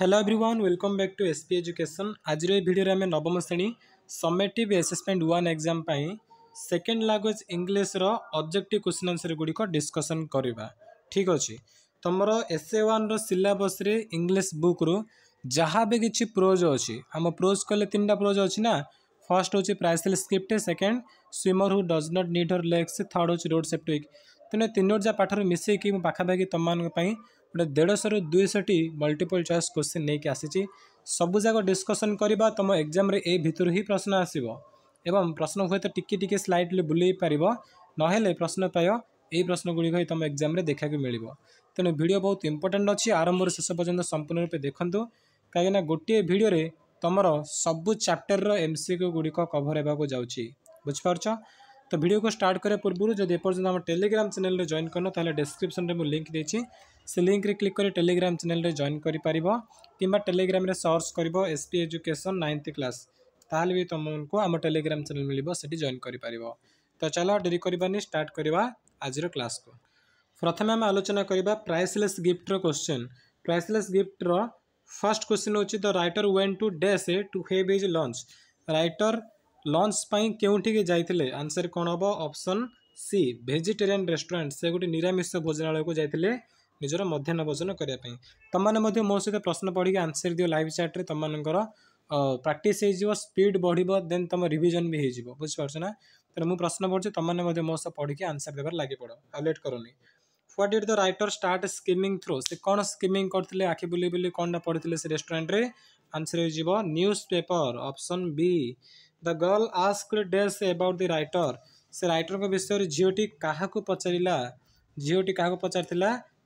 Hello everyone welcome back to SP Education আজির এই ভিডিওরে আমি নবম শ্রেণী সমেটিভ এসেসমেন্ট ওয়ান এক্সাম পাই সেকেন্ড ল্যাঙ্গুয়েজ ইংলিশর অবজেক্টিভ কোশ্চিন আনসর গুড়িক ডিসকসন করা ঠিক অছি তোমার এসএ ওয়ানর সিলাবসরে ইংলিশ বুক্রু ଯାହା ବି କିଛି ପ୍ରୋଜ୍ ଅଛି ଆମ ପ୍ରୋଜ୍ କହିଲେ ତିନିଟା ପ୍ରୋଜ୍ ଅଛି ନା ଫାର୍ଷ୍ଟ ହେଉଛି priceless script second swimmer who does not need her legs third ହେଉଛି ରୋଡ଼ ସେପ୍ଟିକ୍ ତେଣୁ ତିନୋଟି ଯାହା ପାଠରୁ ମିଶାଇକି ମୁଁ ପାଖାପାଖି ତୁମମାନଙ୍କ ପାଇଁ ਨੇ 150 200 টি মাল্টিপল চয়েস কোশ্চেন নেকি আসিসি সব জায়গা ডেসকাশন করিবা তুমি एग्जाम রে এই ভিতরই প্রশ্ন আসিব এবং প্রশ্ন হয় তো টিকে টিকে স্লাইড লে ভুলেই পারিব নহলে প্রশ্ন প্রায় এই প্রশ্ন গুড়ি হয় তুমি एग्जाम रे দেখা কি মিলিব তেন ভিডিও বহুত ইম্পর্টেন্ট আছে আরম্ভর শেষ পর্যন্ত সম্পূর্ণ রূপে দেখন্ত কারণ গুটি ভিডিও রে তোমার সব চ্যাপ্টার র এমসিকিউ গুড়ি ক কভার হেবা গো যাওচি বুঝ পারছ তো ভিডিওকে স্টার্ট করা পূর্বর যদি এপর্যন্ত আমার টেলিগ্রাম চ্যানেলে জয়েন করন তাহলে ডেসক্রিপশনে মু লিঙ্ক দিয়েছি সে লিঙ্করে ক্লিক করে টেলিগ্রাম চ্যানেলে জয়েন করে পাব কিংবা টেলিগ্রামে সর্চ করব এসপি এজুকেশন নাইন্থ ক্লাস তাহলে বি তোমাকে আমার টেলিগ্রাম চ্যানেল মিলব সেটি জয়েন করে পাব তো চল ডেরি করবানি স্টার্ট করা আজির ক্লাসকে প্রথমে আমি আলোচনা করা প্রাইসলেস গিফটর কোশ্চেন প্রাইসলেস গিফটর ফার্স্ট কোশ্চিন হচ্ছে the writer went to dash a to have is lunch writer lunch ପାଇଁ କେଉଁଠିକି ଯାଇଥିଲେ ଆନ୍ସର କ'ଣ ହେବ ଅପସନ୍ ସି ଭେଜିଟେରିଆନ୍ ରେଷ୍ଟୁରାଣ୍ଟ ସେ ଗୋଟେ ନିରାମିଷ ଭୋଜନାଳୟକୁ ଯାଇଥିଲେ ନିଜର ମଧ୍ୟାହ୍ନ ଭୋଜନ କରିବା ପାଇଁ ତୁମମାନେ ମଧ୍ୟ ମୋ ସହିତ ପ୍ରଶ୍ନ ପଢ଼ିକି ଆନ୍ସର ଦିଅ ଲାଇଭ୍ ଚାଟ୍ରେ ତୁମମାନଙ୍କର ପ୍ରାକ୍ଟିସ୍ ହେଇଯିବ ସ୍ପିଡ୍ ବଢ଼ିବ ଦେନ୍ ତୁମ ରିଭିଜନ୍ ବି ହେଇଯିବ ବୁଝିପାରୁଛ ନା ତେଣୁ ମୁଁ ପ୍ରଶ୍ନ ପଢ଼ୁଛି ତୁମମାନେ ମଧ୍ୟ ମୋ ସହ ପଢ଼ିକି ଆନ୍ସର ଦେବାରେ ଲାଗି ପଡ଼ ଆଉ ଲେଟ୍ କରନି what did the writer start skimming through ସେ କ'ଣ ସ୍କିମିଂ କରିଥିଲେ ଆଖି ବୁଲି ବୁଲି କ'ଣଟା ପଢ଼ିଥିଲେ ସେ ରେଷ୍ଟୁରାଣ୍ଟରେ ଆନ୍ସର ହେଇଯିବ newspaper option B the girl ask dash about the writer से रटर विषय झील क्या पचारा झीओटी क्या पचार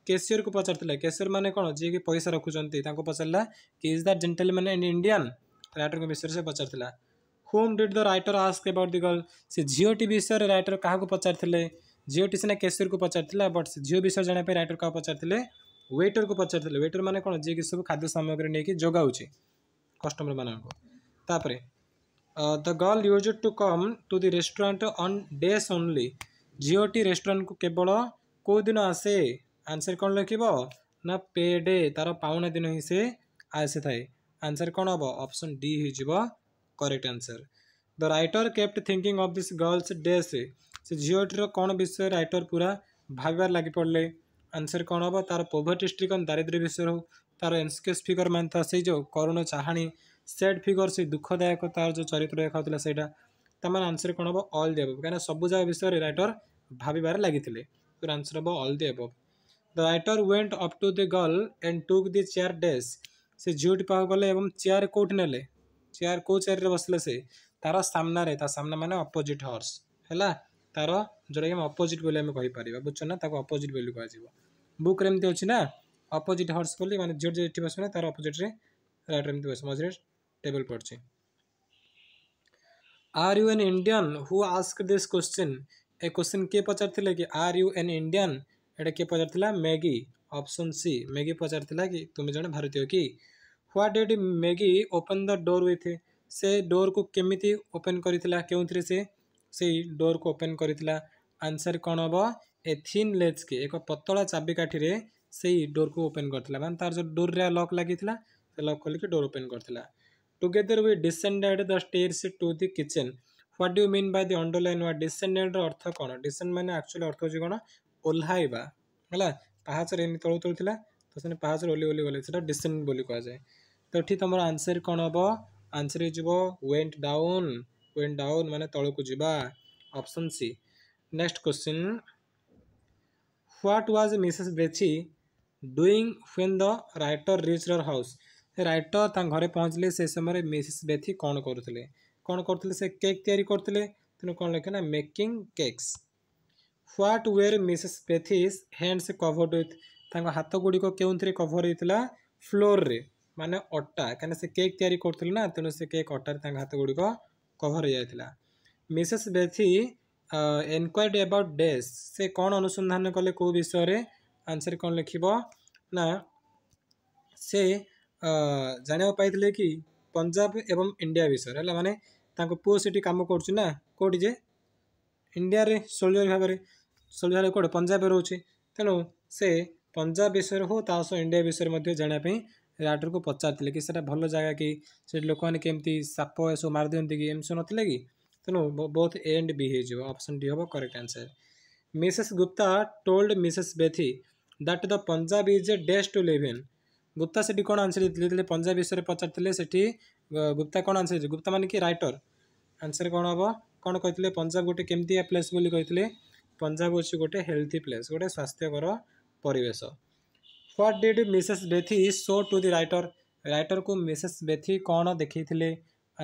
केसीयर को पचार केसीयर मैंने कौन जी पैसा रखुच्चा पचारा कि is that gentleman and Indian writer विषय से पचार whom did the writer ask about the girl से झीटी विषय रटर क्या पचार झीटी सीना केसीयर को पचार बट से विषय जाना रटर क्या पचार व्वेटर को पचार वेटर मैंने कौन जी सब खाद्य सामग्री नहीं कि जगह कस्टमर मानक the girl use to come to the restaurant on dash only ଝିଅଟି ରେଷ୍ଟୁରାଣ୍ଟକୁ କେବଳ କେଉଁ ଦିନ ଆସେ ଆନ୍ସର୍ କ'ଣ ଲେଖିବ ନା ପେ ଡେ ତା'ର ପାଉଣା ଦିନ ହିଁ ସେ ଆସିଥାଏ ଆନ୍ସର୍ କ'ଣ ହେବ ଅପସନ୍ ଡି ହେଇଯିବ correct answer the writer kept thinking of this girl's dash ସେ ଝିଅଟିର କ'ଣ ବିଷୟ ରାଇଟର ପୁରା ଭାବିବାରେ ଲାଗି ପଡ଼ିଲେ ଆନ୍ସର୍ କ'ଣ ହେବ ତା'ର ପୋଭର୍ଟି ଷ୍ଟ୍ରିକନ୍ ଦାରିଦ୍ର୍ୟ ବିଷୟ ହଉ ତା'ର ଏନ୍ସକେସ୍ ଫିଗର ମାନେ ତା ସେଇ ଯେଉଁ କରୁଣ ଚାହାଣୀ ସେଟ୍ ଫିଗର୍ ସେ ଦୁଃଖଦାୟକ ତା'ର ଯେଉଁ ଚରିତ୍ର ଦେଖାଉଥିଲା ସେଇଟା ତା'ମାନେ ଆନ୍ସର୍ କ'ଣ ହେବ ଅଲ୍ ଦି ଏଭବ୍ କାହିଁକିନା ସବୁ ଯାକ ବିଷୟରେ ରାଇଟର୍ ଭାବିବାରେ ଲାଗିଥିଲେ ତ ଆନ୍ସର୍ ହେବ all the above the writer went up to the girl and took the chair dash ସେ ଝିଅଟି ପାଖକୁ ଗଲେ ଏବଂ ଚେୟାର୍ କେଉଁଠି ନେଲେ ଚେୟାର୍ କେଉଁ ଚେୟାର୍ରେ ବସିଲେ ସେ ତା'ର ସାମ୍ନାରେ ତା ସାମ୍ନା ମାନେ ଅପୋଜିଟ୍ ହର୍ସ ହେଲା ତା'ର ଯେଉଁଟାକି ଆମେ ଅପୋଜିଟ୍ ବୋଲି ଆମେ କହିପାରିବା ବୁଝୁଛ ନା ତାକୁ ଅପୋଜିଟ୍ ବୋଲି କୁହାଯିବ ବୁକ୍ରେ ଏମିତି ଅଛି ନା ଅପୋଜିଟ୍ ହର୍ସ ବୋଲି ମାନେ ଝିଅଟି ଏଠି ବସିବ ନା ତା'ର ଅପୋଜିଟ୍ରେ ରାଇଟର୍ ଏମିତି ବସିବ ମଝିରେ टेबल पढ़ are you an Indian who ask this question a question किए पचार कि आर यू एन इंडियान एटा किए पचार मैगी ऑप्शन सी मैगी पचार कि तुम्हें जो भारतीय कि what did Maggie open the door हुई थे से डोर को केमी ओपेन करा के से, से डोर को ओपेन करसर कौन हम ए थीन लेज के एक पतला चबिकाठी से डोर को ओपेन कर लक लगी लक खोलिक डोर ओपेन करता Together we descended the stairs to the kitchen. What do you mean by the underline word? Descended अर्थ कौन descend मैंने actually अर्थ हूँ कौन ओह्लैवा है ପାହାଚରେ ଏମିତି ତଳୁ ତଳୁ ଥିଲା ତ ସେମାନେ ପାହାଚରେ ଓଲି ଓଲି ଗଲେ ସେଟା ଡିସେଣ୍ଡ ବୋଲି କୁହାଯାଏ ତ ଏଠି ତମର ଆନ୍ସର୍ କ'ଣ ହେବ ଆନ୍ସର୍ ହେଇଯିବ ୱେଣ୍ଟ ଡାଉନ୍ ୱେଣ୍ଟ ଡାଉନ୍ ମାନେ ତଳକୁ ଯିବା option C next question what was Mrs Bethy doing when the writer reach her house writer ତାଙ୍କ ଘରେ ପହଞ୍ଚିଲେ ସେ ସମୟରେ ମିସେସ୍ ବେଥି କ'ଣ କରୁଥିଲେ କ'ଣ କରୁଥିଲେ ସେ କେକ୍ ତିଆରି କରୁଥିଲେ ତେଣୁ କ'ଣ ଲେଖେ ନା making cakes what were Mrs Bethy's hands covered with ତାଙ୍କ ହାତ ଗୁଡ଼ିକ କେଉଁଥିରେ କଭର୍ ହେଇଥିଲା ଫ୍ଲୋର୍ରେ ମାନେ ଅଟା କାହିଁକିନା ସେ କେକ୍ ତିଆରି କରୁଥିଲେ ନା ତେଣୁ ସେ କେକ୍ ଅଟାରେ ତାଙ୍କ ହାତ ଗୁଡ଼ିକ କଭର୍ ହେଇଯାଇଥିଲା Mrs Bethy enquiry about dash ସେ କ'ଣ ଅନୁସନ୍ଧାନ କଲେ କେଉଁ ବିଷୟରେ ଆନ୍ସର୍ କ'ଣ ଲେଖିବ ନା ସେ ଜାଣିବାକୁ ପାଇଥିଲେ କି ପଞ୍ଜାବ ଏବଂ ଇଣ୍ଡିଆ ବିଷୟରେ ହେଲା ମାନେ ତାଙ୍କ ପୁଅ ସେଠି କାମ କରୁଛି ନା କେଉଁଠି ଯେ ଇଣ୍ଡିଆରେ ସୋଲଜର ଭାବରେ ସୋଲଜର ଭାବରେ କେଉଁଠି ପଞ୍ଜାବରେ ରହୁଛି ତେଣୁ ସେ ପଞ୍ଜାବ ବିଷୟରେ ହଉ ତା ସହ ଇଣ୍ଡିଆ ବିଷୟରେ ମଧ୍ୟ ଜାଣିବା ପାଇଁ ରାଇଟରକୁ ପଚାରିଥିଲେ କି ସେଇଟା ଭଲ ଜାଗା କି ସେଠି ଲୋକମାନେ କେମିତି ସାପ ଏସବୁ ମାରିଦିଅନ୍ତି କି ଏମିତି ସବୁ ନଥିଲା କି ତେଣୁ ବହୁତ ଏ ଆଣ୍ଡ ବି ହେଇଯିବ ଅପସନ୍ ଡି ହେବ correct answer Mrs Gupta told Mrs Bethy that the Punjab is a dash to live in Gupta से कौन आंसर देते पंजाब विषय पचार सेठी गुप्ता कौन आंसर गुप्ता मान कि रईटर आंसर कौन हम कौन कही पंजाब गोटे केमती प्लेस बोली कहते पंजाब अच्छे गोटे हेल्थी प्लेस गोटे स्वास्थ्यकर परेश what did Mrs Bethy show to the writer writer को मिसेस बेथी कौन देखे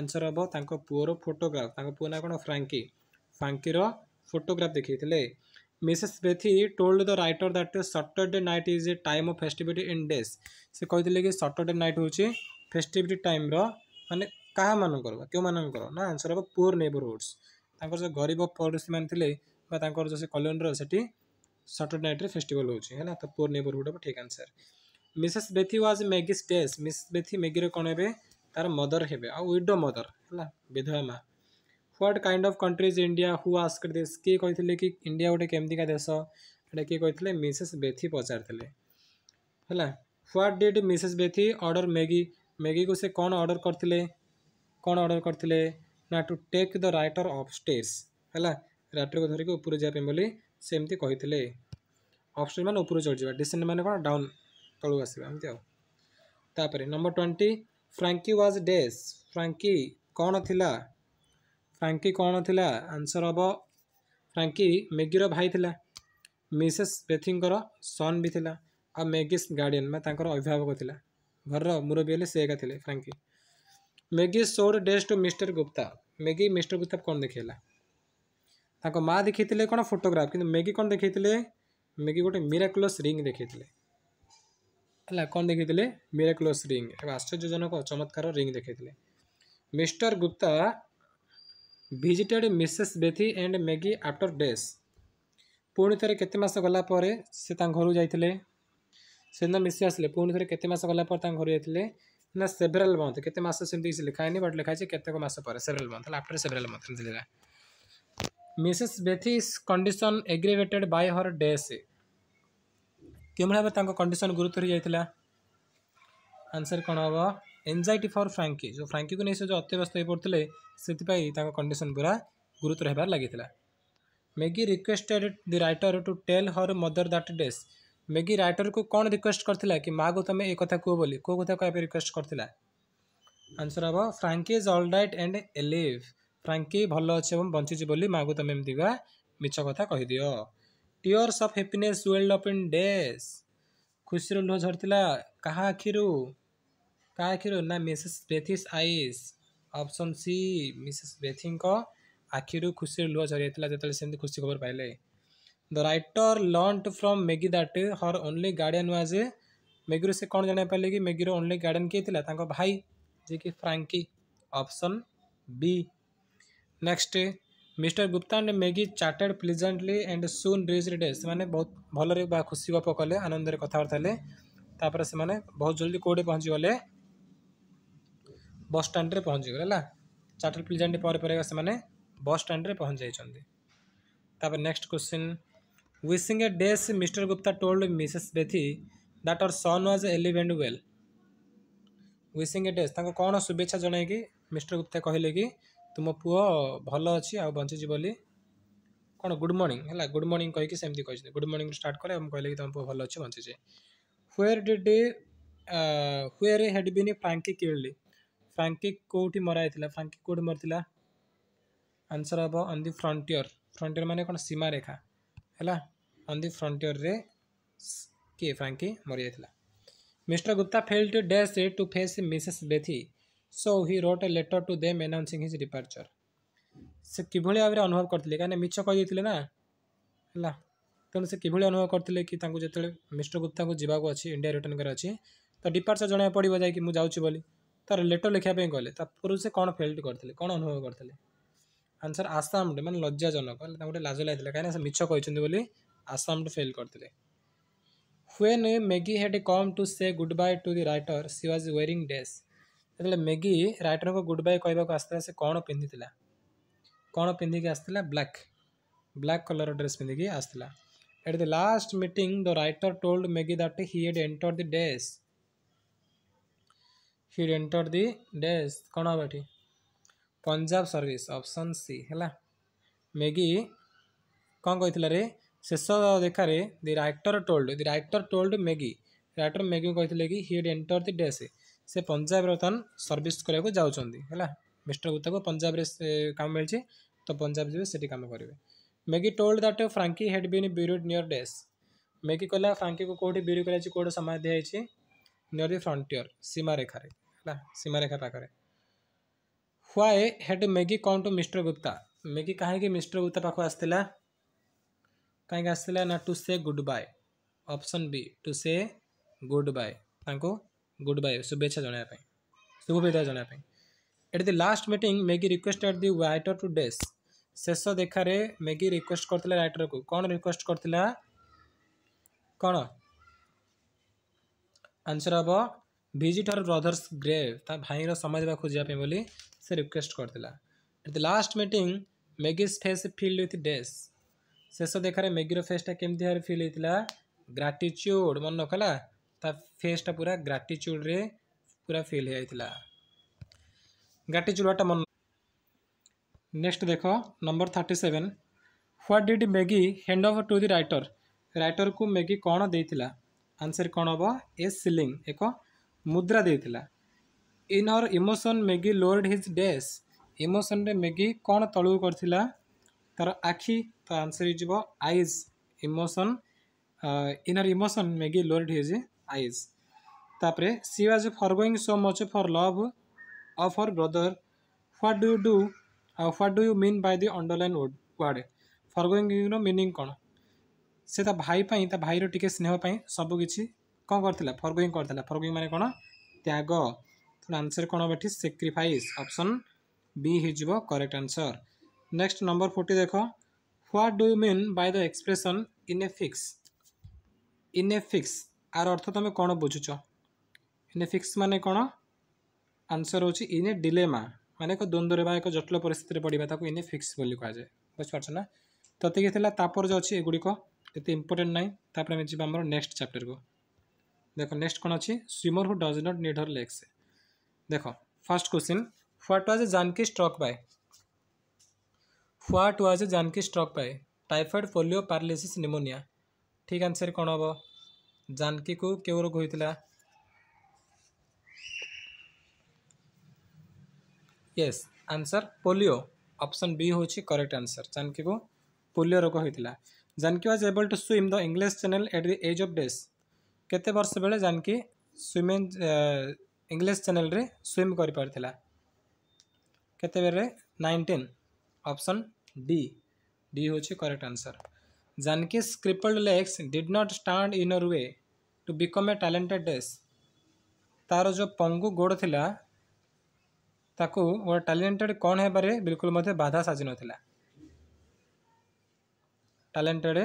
आंसर हम पुअर फोटोग्राफ पुअ ना कौन फ्रांकी फ्रांकीर फोटोग्राफ देखते Mrs Bethy told the writer that Saturday night is a time of festivity in dash ସେ କହିଥିଲେ କି ସଟରଡେ ନାଇଟ୍ ହେଉଛି ଫେଷ୍ଟିଭିଟି ଟାଇମ୍ର ମାନେ କାହାମାନଙ୍କର ବା କେଉଁମାନଙ୍କର ନା ଆନ୍ସର୍ ହେବ ପୁଅର୍ ନେବରହୁଡ଼୍ସ ତାଙ୍କର ଯେଉଁ ଗରିବ ପଡ଼ୋଶୀମାନେ ଥିଲେ ବା ତାଙ୍କର ଯେଉଁ ସେ କଲୋନୀର ସେଠି ସଟରଡେ ନାଇଟ୍ରେ ଫେଷ୍ଟିଭାଲ୍ ହେଉଛି ହେଲା ତ ପୁଅର୍ ନେବରହୁଡ଼୍ ହେବ ଠିକ୍ answer Mrs Bethy was Maggie ଷ୍ଟେସ୍ ମିସ୍ ବେଥି ମ୍ୟାଗିର କ'ଣ ହେବେ ତା'ର ମଦର୍ ହେବେ ଆଉ ୱିଡୋ ମଦର୍ ହେଲା ବିଧବା ମା' what kind of countries India who asked this किए कही कि इंडिया गोटे केमती का देश किए कही मिसेस बेथी पचार what did Mrs Bethy order Maggie Maggie को से कौन अर्डर करते कौन अर्डर करते ना to take the writer upstairs है रैटर को धरिक उपर जाए सेमती अफ स्टेज मैंने उपर चढ़ डिसे मैंने कौन डाउन तलू आस number twenty Frankie was dash Frankie कौन थिला फ्रांकी कौन थी आंसर हम फ्रांकी मेगीर भाई थी मिसेस पेथिंग सन् भी थी आ मेगी गार्डियन मैं अभिभावक थी घर मुरबी से एक फ्रांकी मेगी सोर dash to Mr Gupta Maggie Mr Gupta कौन देखला माँ देखी थे कौन फोटोग्राफ कि मेगी कौन देखे थे मेगी गोटे मीराक्लोस रिंग देखे है कौन देखी थे मीराक्लोस रिंग एक आश्चर्यजनक चमत्कार रिंग देखे Mr Gupta visited Mrs Bethy and Maggie after dash ପୁଣି ଥରେ କେତେ ମାସ ଗଲା ପରେ ସେ ତାଙ୍କ ଘରକୁ ଯାଇଥିଲେ ସେଦିନ ମିଶି ଆସିଲେ ପୁଣି ଥରେ କେତେ ମାସ ଗଲା ପରେ ତାଙ୍କ ଘରକୁ ଯାଇଥିଲେ ନା ସେଭେରାଲ୍ ମନ୍ଥ କେତେ ମାସ ସେମିତି କିଛି ଲେଖା ହେଇନି ବଟ୍ ଲେଖା ହେଇଛି କେତେକ ମାସ ପରେ ସେଭେରାଲ୍ ମନ୍ଥ ହେଲା ଆଫ୍ଟର ସେଭେରାଲ୍ ମନ୍ଥ ଏମିତି ଲେଖା Mrs Bethy's condition aggravated by her dash କେଉଁଭଳି ଭାବେ ତାଙ୍କ କଣ୍ଡିସନ୍ ଗୁରୁତ୍ୱ ହେଇଯାଇଥିଲା ଆନ୍ସର୍ କ'ଣ ହେବ ଏନ୍ଜାଇଟି ଫର୍ ଫ୍ରାଙ୍କି ଯେଉଁ ଫ୍ରାଙ୍କିକୁ ନେଇ ସେ ଯେଉଁ ଅତ୍ୟବ୍ୟସ୍ତ ହୋଇପଡ଼ୁଥିଲେ ସେଥିପାଇଁ ତାଙ୍କ କଣ୍ଡିସନ୍ ପୁରା ଗୁରୁତର ହେବାରେ ଲାଗିଥିଲା Maggie requested the writer to tell her mother that dash Maggie ରାଇଟର୍କୁ କ'ଣ ରିକ୍ୱେଷ୍ଟ କରିଥିଲା କି ମାଆକୁ ତୁମେ ଏ କଥା କୁହ ବୋଲି କେଉଁ କଥା କହିବା ପାଇଁ ରିକ୍ୱେଷ୍ଟ କରିଥିଲା ଆନ୍ସର୍ ହେବ Frankie is all right and alive Frankie ଭଲ ଅଛି ଏବଂ ବଞ୍ଚିଛି ବୋଲି ମାଆକୁ ତୁମେ ଏମିତି ବା ମିଛ କଥା କହିଦିଅ tears of happiness welled up in dash ଖୁସିର ଲୁହ ଝରିଥିଲା କାହା ଆଖିରୁ का आखिर ना Mrs Bethy's eyes option C Mrs Bethy आखिर खुशी लुह झरी जिते खुशी खबर पाइले the writer learnt from Maggie that her only guardian was Maggie से कौन जाना पारे कि मेगी ओनली गार्डियन किए थी भाई जे कि Frankie option B next Mr Gupta and Maggie chatted pleasantly and soon ब्रिज रिडेस से बहुत भल खुशी गप कले आनंद कथबार्ता से बहुत जल्दी कौटे पहुँचीगले ବସ୍ ଷ୍ଟାଣ୍ଡରେ ପହଞ୍ଚିଗଲେ ହେଲା ଚାର୍ଟେଡ଼ ପ୍ଲିଜାଣ୍ଟ ପରେ ପରେ ସେମାନେ ବସ୍ ଷ୍ଟାଣ୍ଡରେ ପହଞ୍ଚି ଯାଇଛନ୍ତି ତାପରେ next question wishing a dash Mr Gupta told Mrs Bethy that her son was alive and well wishing a dash ତାଙ୍କୁ କ'ଣ ଶୁଭେଚ୍ଛା ଜଣାଇକି ମିଷ୍ଟର ଗୁପ୍ତା କହିଲେ କି ତୁମ ପୁଅ ଭଲ ଅଛି ଆଉ ବଞ୍ଚିଛି ବୋଲି କ'ଣ ଗୁଡ଼୍ ମର୍ଣ୍ଣିଂ ହେଲା ଗୁଡ଼୍ ମର୍ଣ୍ଣିଂ କହିକି ସେମିତି କହିଛନ୍ତି ଗୁଡ଼୍ ମର୍ଣ୍ଣିଂ ଷ୍ଟାର୍ଟ କଲେ ଏବଂ କହିଲେ କି ତୁମ ପୁଅ ଭଲ ଅଛି ବଞ୍ଚିଛି where did where had been Frankie killed Frankie कौटी मराई फ्रांकी कौट मरी आंसर हम अन् दि फ्रंटीयर फ्रंटीयर मान कौन सीमारेखा है अन् दि फ्रंटीयर रे किए फ्रांकी मरी जाता Mr Gupta fail to dash to face Mrs Bethy so he wrote a letter to them announcing his departure से कि भाव में अनुभव करते कहीं मिछ कही ना है तेना से अनुभव करते कि जिते मिस्टर गुप्ता को जीवाक अच्छी इंडिया रिटर्न कर अच्छी तो डिपार्चर जाना पड़ जाए कि मुझे जाऊँ ତାର ଲେଟର୍ ଲେଖିବା ପାଇଁ ଗଲେ ତା ପୂର୍ବରୁ ସେ କ'ଣ ଫେଲ୍ଟ କରିଥିଲେ କ'ଣ ଅନୁଭବ କରିଥିଲେ ଆନ୍ସର୍ ଆସାମରେ ମାନେ ଲଜ୍ଜାଜନକ ମାନେ ତାଙ୍କୁ ଗୋଟେ ଲାଜ ଲାଗିଥିଲା କାହିଁକିନା ସେ ମିଛ କହିଛନ୍ତି ବୋଲି ଆସାମରେ ଫେଲ୍ କରିଥିଲେ when Maggie had come to say goodbye to the writer she was wearing dress ଯେତେବେଳେ ମେଗି ରାଇଟର୍ଙ୍କୁ ଗୁଡ୍ ବାଏ କହିବାକୁ ଆସିଥିଲା ସେ କ'ଣ ପିନ୍ଧିଥିଲା କ'ଣ ପିନ୍ଧିକି ଆସିଥିଲା ବ୍ଲାକ୍ ବ୍ଲାକ୍ କଲର୍ ଡ୍ରେସ୍ ପିନ୍ଧିକି ଆସିଥିଲା at the last meeting the writer told Maggie that he had enter the dash he'd enter the dash कौन हम ये पंजाब सर्विस ऑप्शन सी है मेगी कौन कही रे शेष देखार the writer told the writer told Maggie writer Maggie कहते कि हिड एंटर दि डैश से पंजाब बर्तन सर्विस कराया जाऊँ मिस्टर गुप्ता को पंजाब से कम मिली तो पंजाब जी से कम करेंगे Maggie told that Frankie had been buried near dash Maggie कहला फ्रांकी को कौटी ब्यूरो कौटे समय दिखाई नियर दि फ्रंटियर सीमारेखार ना सीमारेखा पाखे हुआए हेड मैगी कौन टू तो मिस्टर गुप्ता मैगी कहीं मिस्टर गुप्ता पाख आसला कहीं आसला ना to say goodbye option B to say goodbye goodbye शुभे जनवाई शुभभेदा जनवाई at the last meet Maggie requested the writer to dash शेष तो देखा मैगी रिक्वेस्ट कर रटर को कौन रिक्वेस्ट कर कौन आंसर हम ଭିଜିଟ୍ ହର୍ ବ୍ରଦର୍ସ ଗ୍ରେଭ୍ ତା ଭାଇର ସମୟ ପାଖକୁ ଖୋଜିବା ପାଇଁ ବୋଲି ସେ ରିକ୍ୱେଷ୍ଟ କରିଥିଲା the last meeting Maggie's face filled with dash ଶେଷ ଦେଖାରେ ମ୍ୟାଗିର ଫେସ୍ଟା କେମିତି ଭାବରେ ଫିଲ୍ ହେଇଥିଲା ଗ୍ରାଟିଚ୍ୟୁଡ଼ ମନେ ରଖଲା ତା ଫେସ୍ଟା ପୁରା ଗ୍ରାଟିଚ୍ୟୁଡ଼ରେ ପୁରା ଫିଲ୍ ହେଇଯାଇଥିଲା ଗ୍ରାଟିଚ୍ୟୁଡ଼୍ଟା ମନ ନେକ୍ସଟ ଦେଖ number thirty seven what did Maggie hand over to the writer ରାଇଟର୍କୁ ମ୍ୟାଗି କ'ଣ ଦେଇଥିଲା ଆନ୍ସର୍ କ'ଣ ହେବ ଏ ସିଲିଂ ଏକ ମୁଦ୍ରା ଦେଇଥିଲା in her emotion Maggie lowered his dash ଇମୋସନ୍ରେ ମେଗି କ'ଣ ତଳକୁ କରିଥିଲା ତା'ର ଆଖି ତ ଆନ୍ସର୍ ହେଇଯିବ eyes emotion in her emotion Maggie lowered his eyes ତାପରେ she was forgoing so much for love of her brother what do you do ଆଉ what do you mean by the underline word ଫରଗୋଇଂର meaning କ'ଣ ସେ ତା ଭାଇ ପାଇଁ ତା ଭାଇର ଟିକେ ସ୍ନେହ ପାଇଁ ସବୁକିଛି କ'ଣ କରିଥିଲା ଫର୍ଗୁଇଂ କରିଥିଲା ଫର୍ଗୋଇଂ ମାନେ କ'ଣ ତ୍ୟାଗ ତେଣୁ ଆନ୍ସର୍ କ'ଣ ହେବ ଏଠି ସେକ୍ରିଫାଇସ୍ ଅପସନ୍ ବି ହେଇଯିବ correct answer next number forty ଦେଖ what do you mean by the expression in a fix in a fix ଆର ଅର୍ଥ ତୁମେ କ'ଣ ବୁଝୁଛ ଇନ୍ ଏ ଫିକ୍ସ ମାନେ କ'ଣ ଆନ୍ସର୍ ହେଉଛି ଇନ୍ ଏ ଡିଲେମା ମାନେ ଏକ ଦ୍ୱନ୍ଦ୍ୱରେ ବା ଏକ ଜଟିଳ ପରିସ୍ଥିତିରେ ପଡ଼ିବା ତାକୁ ଇନ୍ ଏ ଫିକ୍ସ ବୋଲି କୁହାଯାଏ ବୁଝିପାରୁଛ ନା ତ ଟିକେ ଥିଲା ତାପରେ ଯେଉଁ ଅଛି ଏଗୁଡ଼ିକ ଏତେ ଇମ୍ପୋର୍ଟାଣ୍ଟ ନାହିଁ ତାପରେ ଆମେ ଯିବା ଆମର ନେକ୍ସଟ ଚାପ୍ଟରକୁ देख नेक्स्ट कौन अच्छी swimmer who does not need her legs देख first question what was Janki struck by what was Janki struck by typhoid polio paralysis pneumonia ठीक आंसर कौन हम जानकी को क्यों रोग होता yes answer polio option B हूँ करेक्ट आंसर जानकी को पोलियो रोग होता Janki was able to swim the English Channel at the age of dash केते वर्ष बेले जानक स्विमिंग इंग्लीश चेल रे स्विम कर पार्ला के नाइंटीन ऑप्शन डी डी हूँ correct answer Janki crippled legs did not stand in her way to become a talented dash तार जो पंगु गोड़ थिला, ताकू टैलेंटेड कौन है बारे बिल्कुल मत बाधा साजि talented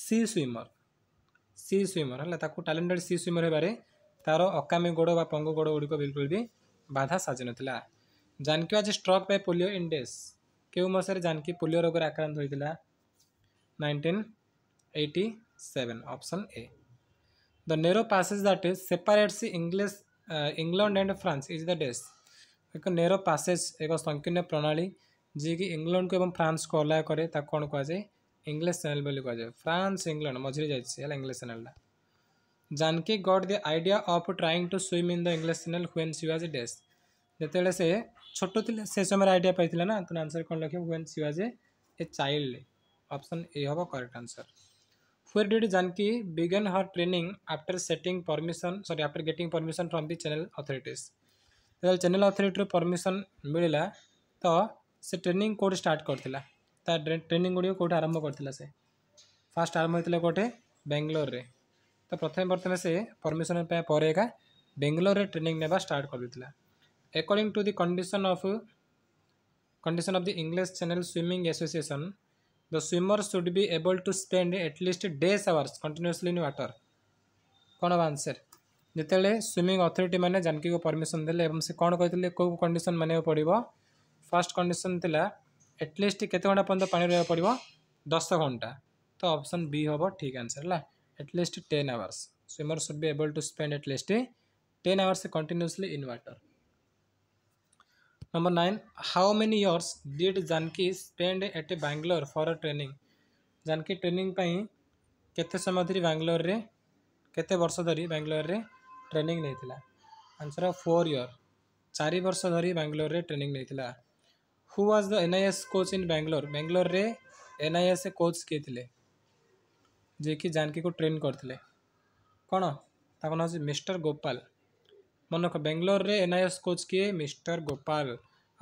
C swimmer C swimmer ହେଲା ତାକୁ ଟ୍ୟାଲେଣ୍ଟେଡ଼ ସି ସ୍ୱିମର ହେବାରେ ତାର ଅକାମି ଗୋଡ଼ ବା ପଙ୍ଗ ଗୋଡ଼ ଗୁଡ଼ିକ ବିଲକୁଲ ବି ବାଧା ସାଜିନଥିଲା ଜାନକୀ ଆଜି ଷ୍ଟ୍ରକ୍ ବାଇ ପୋଲିଓ ଇଣ୍ଡେସ୍ କେଉଁ ମସିହାରେ ଜାନକୀ ପୋଲିଓ ରୋଗରେ ଆକ୍ରାନ୍ତ ହୋଇଥିଲା nineteen eighty seven option A the narrow passage that is separates English England and France is the dash ଏକ ନେରୋ ପାସେଜ୍ ଏକ ସଂକୀର୍ଣ୍ଣ ପ୍ରଣାଳୀ ଯିଏକି ଇଂଲଣ୍ଡକୁ ଏବଂ ଫ୍ରାନ୍ସକୁ ଅଲଗା କରେ ତାକୁ କ'ଣ କୁହାଯାଏ ଇଂଲିଶ ଚ୍ୟାନେଲ୍ ବୋଲି କୁହାଯାଏ ଫ୍ରାନ୍ସ ଇଂଲଣ୍ଡ ମଝିରେ ଯାଇଛି ହେଲା ଇଂଲିଶ ଚ୍ୟାନେଲ୍ଟା Janki got the idea of trying to swim in the English Channel when she was a dash ଯେତେବେଳେ ସେ ଛୋଟ ଥିଲେ ସେ ସମୟରେ ଆଇଡ଼ିଆ ପାଇଥିଲା ନା ତୁମେ ଆନ୍ସର୍ କ'ଣ ଲେଖିବ when she was a child option A ହେବ correct answer Where did Janki begin her training after setting permission, sorry, after getting permission from the channel authorities? ଯେତେବେଳେ ଚ୍ୟାନେଲ୍ ଅଥରିଟିରୁ ପରମିସନ୍ ମିଳିଲା ତ ସେ ଟ୍ରେନିଂ କେଉଁଠି ଷ୍ଟାର୍ଟ କରିଥିଲା ट्रेनिंग गुड़ी कौट आरंभ कर फास्ट आरंभ होता है कौटे बेंगलोर में तो प्रथम प्रथम से परमिशन पर बेंगलोर में ट्रेनिंग ने स्टार्ट कर according to the condition of condition of the English Channel Swimming Association the swimmer should be able to spend at least dash hours continuously in water कौन हम आंसर जितेबाला स्विमिंग अथरीटी मैंने जानकी को परमिशन देखे से कौन कहते कौ कंडीशन मानव पड़ फर्स्ट कंडीशन थी एटलिस्ट के घंटा पर्यटन पानी रहा पड़ो दस घंटा तो ऑप्शन बी हम ठीक आंसर है at least ten hours swimmer should be able to spend at least ten hours continuously in water number nine how many years did Janki spend at Bangalore for a training Janki training केते समय धरी बैंगलोर रे केते वर्ष धरी बैंगलोर रे ट्रेनिंग नहीं आंसर फोर इयर चार वर्ष धरी बैंगलोर रे ट्रेनिंग नहीं who was the N I S coach in Bangalore Bangalore रे एन आई एस कोच किए थे जे कि जानकी को ट्रेन करते कौन ତାଙ୍କ ନାଁ ହେଉଛି ମିଷ୍ଟର ଗୋପାଲ ମନେ ରଖ ବେଙ୍ଗଲୋରରେ ଏନ୍ଆଇଏସ୍ କୋଚ୍ କିଏ ମିଷ୍ଟର ଗୋପାଲ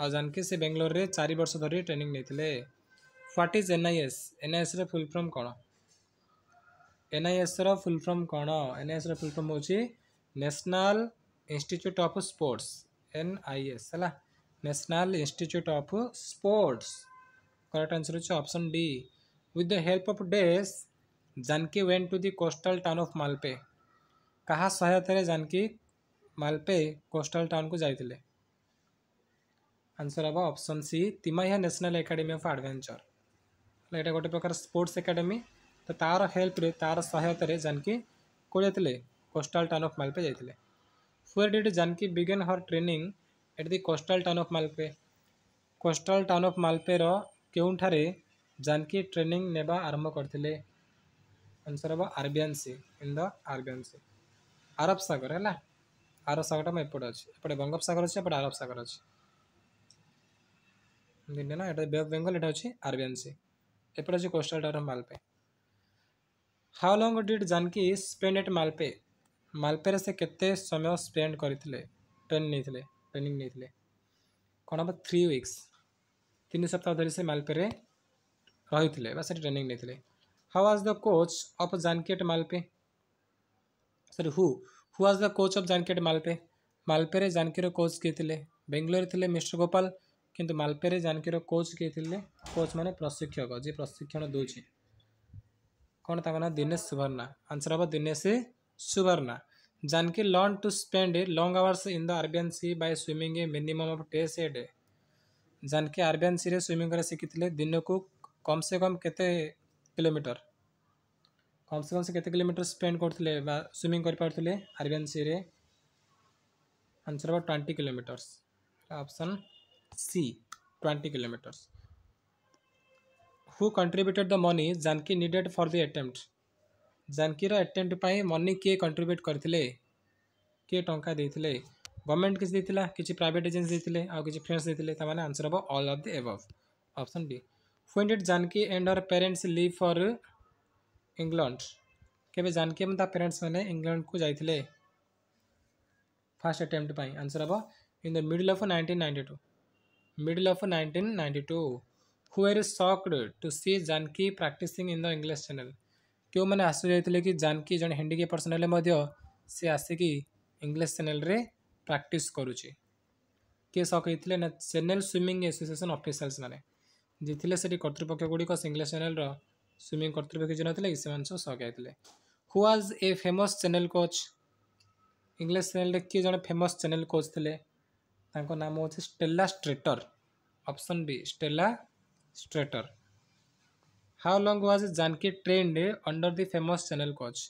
ଆଉ ଜାଣିକି ସେ ବେଙ୍ଗଲୋରରେ ଚାରି ବର୍ଷ ଧରି ଟ୍ରେନିଂ ନେଇଥିଲେ ହ୍ୱାଟ୍ ଇଜ୍ ଏନ୍ଆଇଏସ୍ ଏନ୍ଆଇଏସ୍ର ଫୁଲ୍ ଫର୍ମ କ'ଣ ଏନ୍ଆଇଏସ୍ର ଫୁଲ୍ ଫର୍ମ କ'ଣ ଏନ୍ଆଇଏସ୍ର ଫୁଲ୍ ଫର୍ମ ହେଉଛି National Institute of Sports NIS ହେଲା National Institute of Sports correct answer हो option D with the help of dash Janki went to the coastal town of Malpe କାହା ସହାୟତାରେ ଜାନକୀ ମାଲପେ କୋଷ୍ଟାଲ ଟାଉନକୁ ଯାଇଥିଲେ ଆନ୍ସର ହେବ ଅପସନ୍ ସି ତିମାହିଆ ନ୍ୟାସନାଲ୍ ଏକାଡେମୀ ଅଫ୍ ଆଡ଼ଭେଞ୍ଚର ହେଲେ ଏଇଟା ଗୋଟେ ପ୍ରକାର ସ୍ପୋର୍ଟ୍ସ ଏକାଡେମୀ ତ ତା'ର ହେଲ୍ପରେ ତା'ର ସହାୟତାରେ ଜାନକୀ କୋଉ ଯାଇଥିଲେ କୋଷ୍ଟାଲ ଟାଉନ୍ ଅଫ୍ ମାଲପେ ଯାଇଥିଲେ where did Janki begin her training at the coastal town of Malpe coastal town of ମାଲପେର କେଉଁଠାରେ ଜାନକୀ ଟ୍ରେନିଂ ନେବା ଆରମ୍ଭ କରିଥିଲେ ଆନ୍ସର୍ ହେବ Arabian Sea in the Arabian Sea ଆରବ ସାଗର ହେଲା ଆରବ ସାଗରଟା ମୁଁ ଏପଟେ ଅଛି ଏପଟେ ବଙ୍ଗୋପସାଗର ଅଛି ଏପଟେ ଆରବ ସାଗର ଅଛି ଦିନେ ନା ଏଇଟା ବେ ଅଫ୍ ବେଙ୍ଗଲ ଏଇଟା ଅଛି ଆରବିଆନ୍ ସି ଏପଟେ ଅଛି coastal town of Malpe how long did Janki spend at Malpe ମାଲପେରେ ସେ କେତେ ସମୟ ସ୍ପେଣ୍ଡ କରିଥିଲେ ଟ୍ରେନ୍ ନେଇଥିଲେ ट्रेनिंग नहीं कौन हम थ्री विक्स तीन सप्ताह धरी से मालपी रही थे ट्रेनिंग नहीं how was the coach of Janki at Malpe sorry who who was the coach of Janki at Malpe Malpe coach किए थे बेंगलोर थे मिस्टर गोपाल किंतु मालपी जानकी कोच किए थे कोच मैंने प्रशिक्षक जी प्रशिक्षण दूचे कौन तक ना दिनेश सुवर्णा आंसर हम Dinesh Suvarna Janki learn to spend long hours in the Arabian Sea by swimming a minimum of dash a day Janki sea रे स्विमिंग करा शिखी दिन को कम से कम केते किलोमीटर कम से कम से केते किलोमीटर स्पेंड कर स्विमिंग अरबियन सी रे आंसर हम twenty kilometres option C twenty kilometres who contributed the money Janki needed for the attempt जानकीर एटेम्प्ट मनि किए कंट्रब्यूट करते किए टा दे गवर्नमेंट किसी देखा किसी प्राइट एजेन्सी देते आ कि फ्रेंड्स देते आंसर हम all of the above option D where did Janki and her parents leave for England के जानकी एवं पेरेन्ट्स मैंने इंग्लैंड को जाते फास्ट एटेम्प्ट आंसर हम in the middle of nineteen ninety two middle of nineteen ninety two who asked to see Janki practising in the English Channel जो मैंने आसे कि जानकी जन हेंडिके पर्सन से आसिक इंग्लीश रे प्राक्ट करुचे किए सकते ना चेल स्विमिंग एसोसीएसन अफिशल मैंने जी थे करतृपक्षगुड़ी इंग्लीश चेल स्विमिंग करतृपक्ष सक आई से सकते who was a famous channel coach English Channel किए जन फेमस चेल कोच थे नाम हो Stella Strater option B Stella Strater how long was Janki trained under the famous channel coach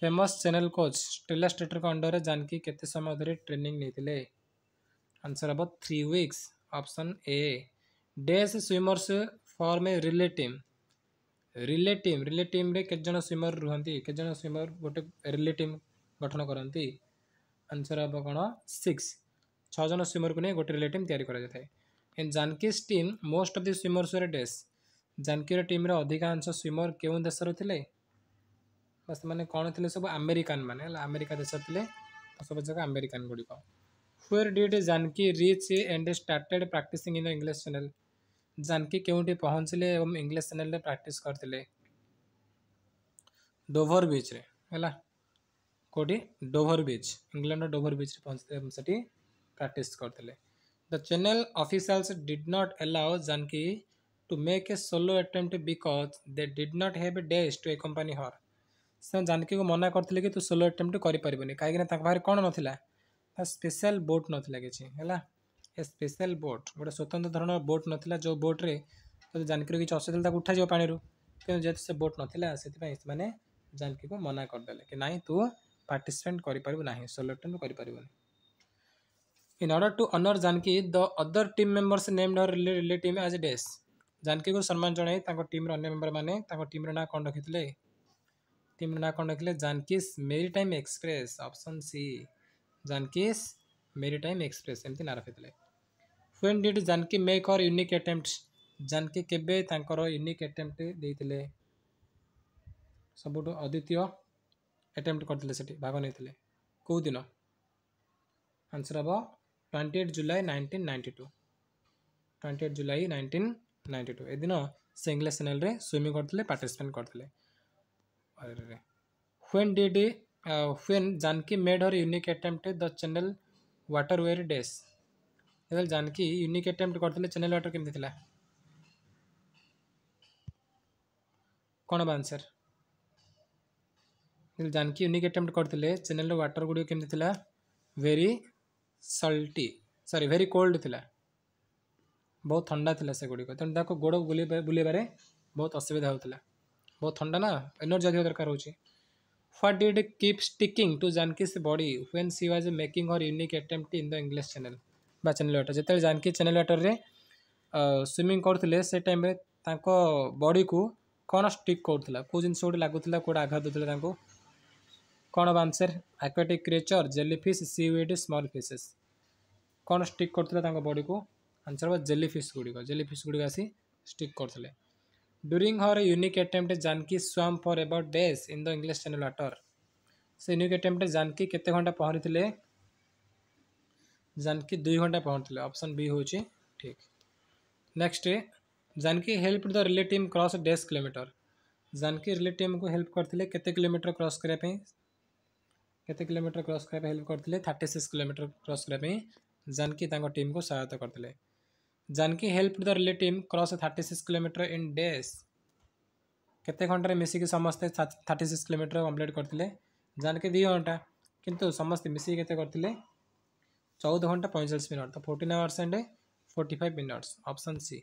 famous channel coach Stella Strater under Janki के समय धरी training नहीं answer हम three weeks option A dash swimmers form a relay team relay team relay team के swimmer रुहत केत swimmer गोटे relay team गठन करती आंसर हम कौन सिक्स छः जन स्विमर को नहीं गोटे रिले टीम तैयारी Janki team most of the swimmers dash ଜାନକିର ଟିମ୍ର ଅଧିକାଂଶ ସ୍ୱିମର୍ କେଉଁ ଦେଶର ଥିଲେ ବା ସେମାନେ କ'ଣ ଥିଲେ ସବୁ ଆମେରିକାନ୍ ମାନେ ହେଲା ଆମେରିକା ଦେଶ ଥିଲେ ସବୁ ଯାକ ଆମେରିକାନ୍ ଗୁଡ଼ିକ where did Janki reach and started practising in English Channel Janki କେଉଁଠି ପହଞ୍ଚିଲେ ଏବଂ ଇଂଲିଶ ଚ୍ୟାନେଲ୍ରେ ପ୍ରାକ୍ଟିସ୍ କରିଥିଲେ ଡୋଭର ବିଚ୍ରେ ହେଲା କେଉଁଠି ଡୋଭର ବିଚ୍ ଇଂଲଣ୍ଡର ଡୋଭର ବିଚ୍ରେ ପହଞ୍ଚିଥିଲେ ଏବଂ ସେଠି ପ୍ରାକ୍ଟିସ୍ କରିଥିଲେ the channel officials did not allow Janki to make a solo attempt because they did have a dash to accompany her से जानकी को मना करते कि तू सोलो एटेम्प्ट करें कहीं कौन ना स्पेशल बोट नाला किसी है स्पेशल बोट गोटे स्वतंत्र धरण बोट ना जो बोट बोट्रे जानकी किसी असुविधा उठा जा पाने क्योंकि जेहतु से बोट ना से मैंने जानकी को मना करदे कि ना तू पार्टिसपेट कर सोलो एटेम्प्ट कर in order to honour Janki the other team members named her relative as a dash ଜାନକୀକୁ ସମ୍ମାନ ଜଣାଇ ତାଙ୍କ ଟିମ୍ର ଅନ୍ୟ ମେମ୍ବରମାନେ ତାଙ୍କ ଟିମ୍ର ନାଁ କ'ଣ ରଖିଥିଲେ ଟିମ୍ର ନାଁ କ'ଣ ରଖିଥିଲେ Janki's Maritime Express option C Janki's Maritime Express ଏମିତି ନାଁ ରଖିଥିଲେ when did Janki make her unique attempt Janki କେବେ ତାଙ୍କର ୟୁନିକ୍ ଆଟେମ୍ପ୍ଟ ଦେଇଥିଲେ ସବୁଠୁ ଅଦ୍ୱିତୀୟ ଆଟେମ୍ପ୍ଟ କରିଥିଲେ ସେଠି ଭାଗ ନେଇଥିଲେ କେଉଁ ଦିନ ଆନ୍ସର୍ ହେବ twenty eight July nineteen ninety two twenty eight July nineteen ninety two ଏଦିନ ସିଙ୍ଗଲ୍ ଚ୍ୟାନେଲ୍ରେ ସୁଇମିଂ କରିଥିଲେ ପାର୍ଟିସିପେଟ୍ କରିଥିଲେ when did when Janki made her unique attempt the channel water were dash ଯେତେବେଳେ ଜାନକି ୟୁନିକ୍ ଆଟେମ୍ପ୍ଟ କରିଥିଲେ ଚ୍ୟାନେଲ୍ ୱାଟର କେମିତି ଥିଲା କ'ଣ ବା ଆନ୍ସର୍ ଯେତେବେଳେ ଜାନକି ୟୁନିକ୍ ଆଟେମ୍ପ୍ଟ କରିଥିଲେ ଚ୍ୟାନେଲ୍ର ୱାଟର ଗୁଡ଼ିକ କେମିତି ଥିଲା very salty sorry very cold ଥିଲା बहुत थंडा थी से गुड़िक तेनाली गोड़ बुलेबारे बहुत असुविधा होता बहुत थंडा ना एनर्जी अधिक दरकार हो what did keep sticking to Janki body when she was making her unique attempt in the English Channel बा चैनल वाटर जिते जानकी चैनल वाटर में स्विमिंग करुले से टाइम बॉडी को कौन स्टिक करूला कौ जिन गोटे लगुला कौट आघात होता कौन बांसर aquatic creature jellyfish seaweed small fishes कौन स्टिक करुला बॉडी को आंसर बा जेली फिश गुड़िक जेली फिश गुड़िक आसी स्टिक करते during her unique attempt Janki swam for about dash in the English Channel water से यूनिक एटेम्प्ट जानकी के घंटा पहरी थे जानकी दुई घंटा पहुँचे अप्सन बी हूँ ठीक next Janki help the relay team cross dash kilometre Janki relay team को हेल्प करते कोमीटर क्रस करने कते किलोमीटर क्रस करने हेल्प करते थर्टी सिक्स किलोमीटर क्रस करने जानकी टीम को सहायता करते Janki help the relative cross thirty six kilometre in dash କେତେ ଘଣ୍ଟାରେ ମିଶିକି ସମସ୍ତେ ଥାର୍ଟି ସିକ୍ସ କିଲୋମିଟର କମ୍ପ୍ଲିଟ୍ କରିଥିଲେ ଜାଣିକି ଦୁଇ ଘଣ୍ଟା କିନ୍ତୁ ସମସ୍ତେ ମିଶିକି କେତେ କରିଥିଲେ ଚଉଦ ଘଣ୍ଟା ପଇଁଚାଳିଶ ମିନିଟ୍ ତ fourteen hours and forty five minutes option C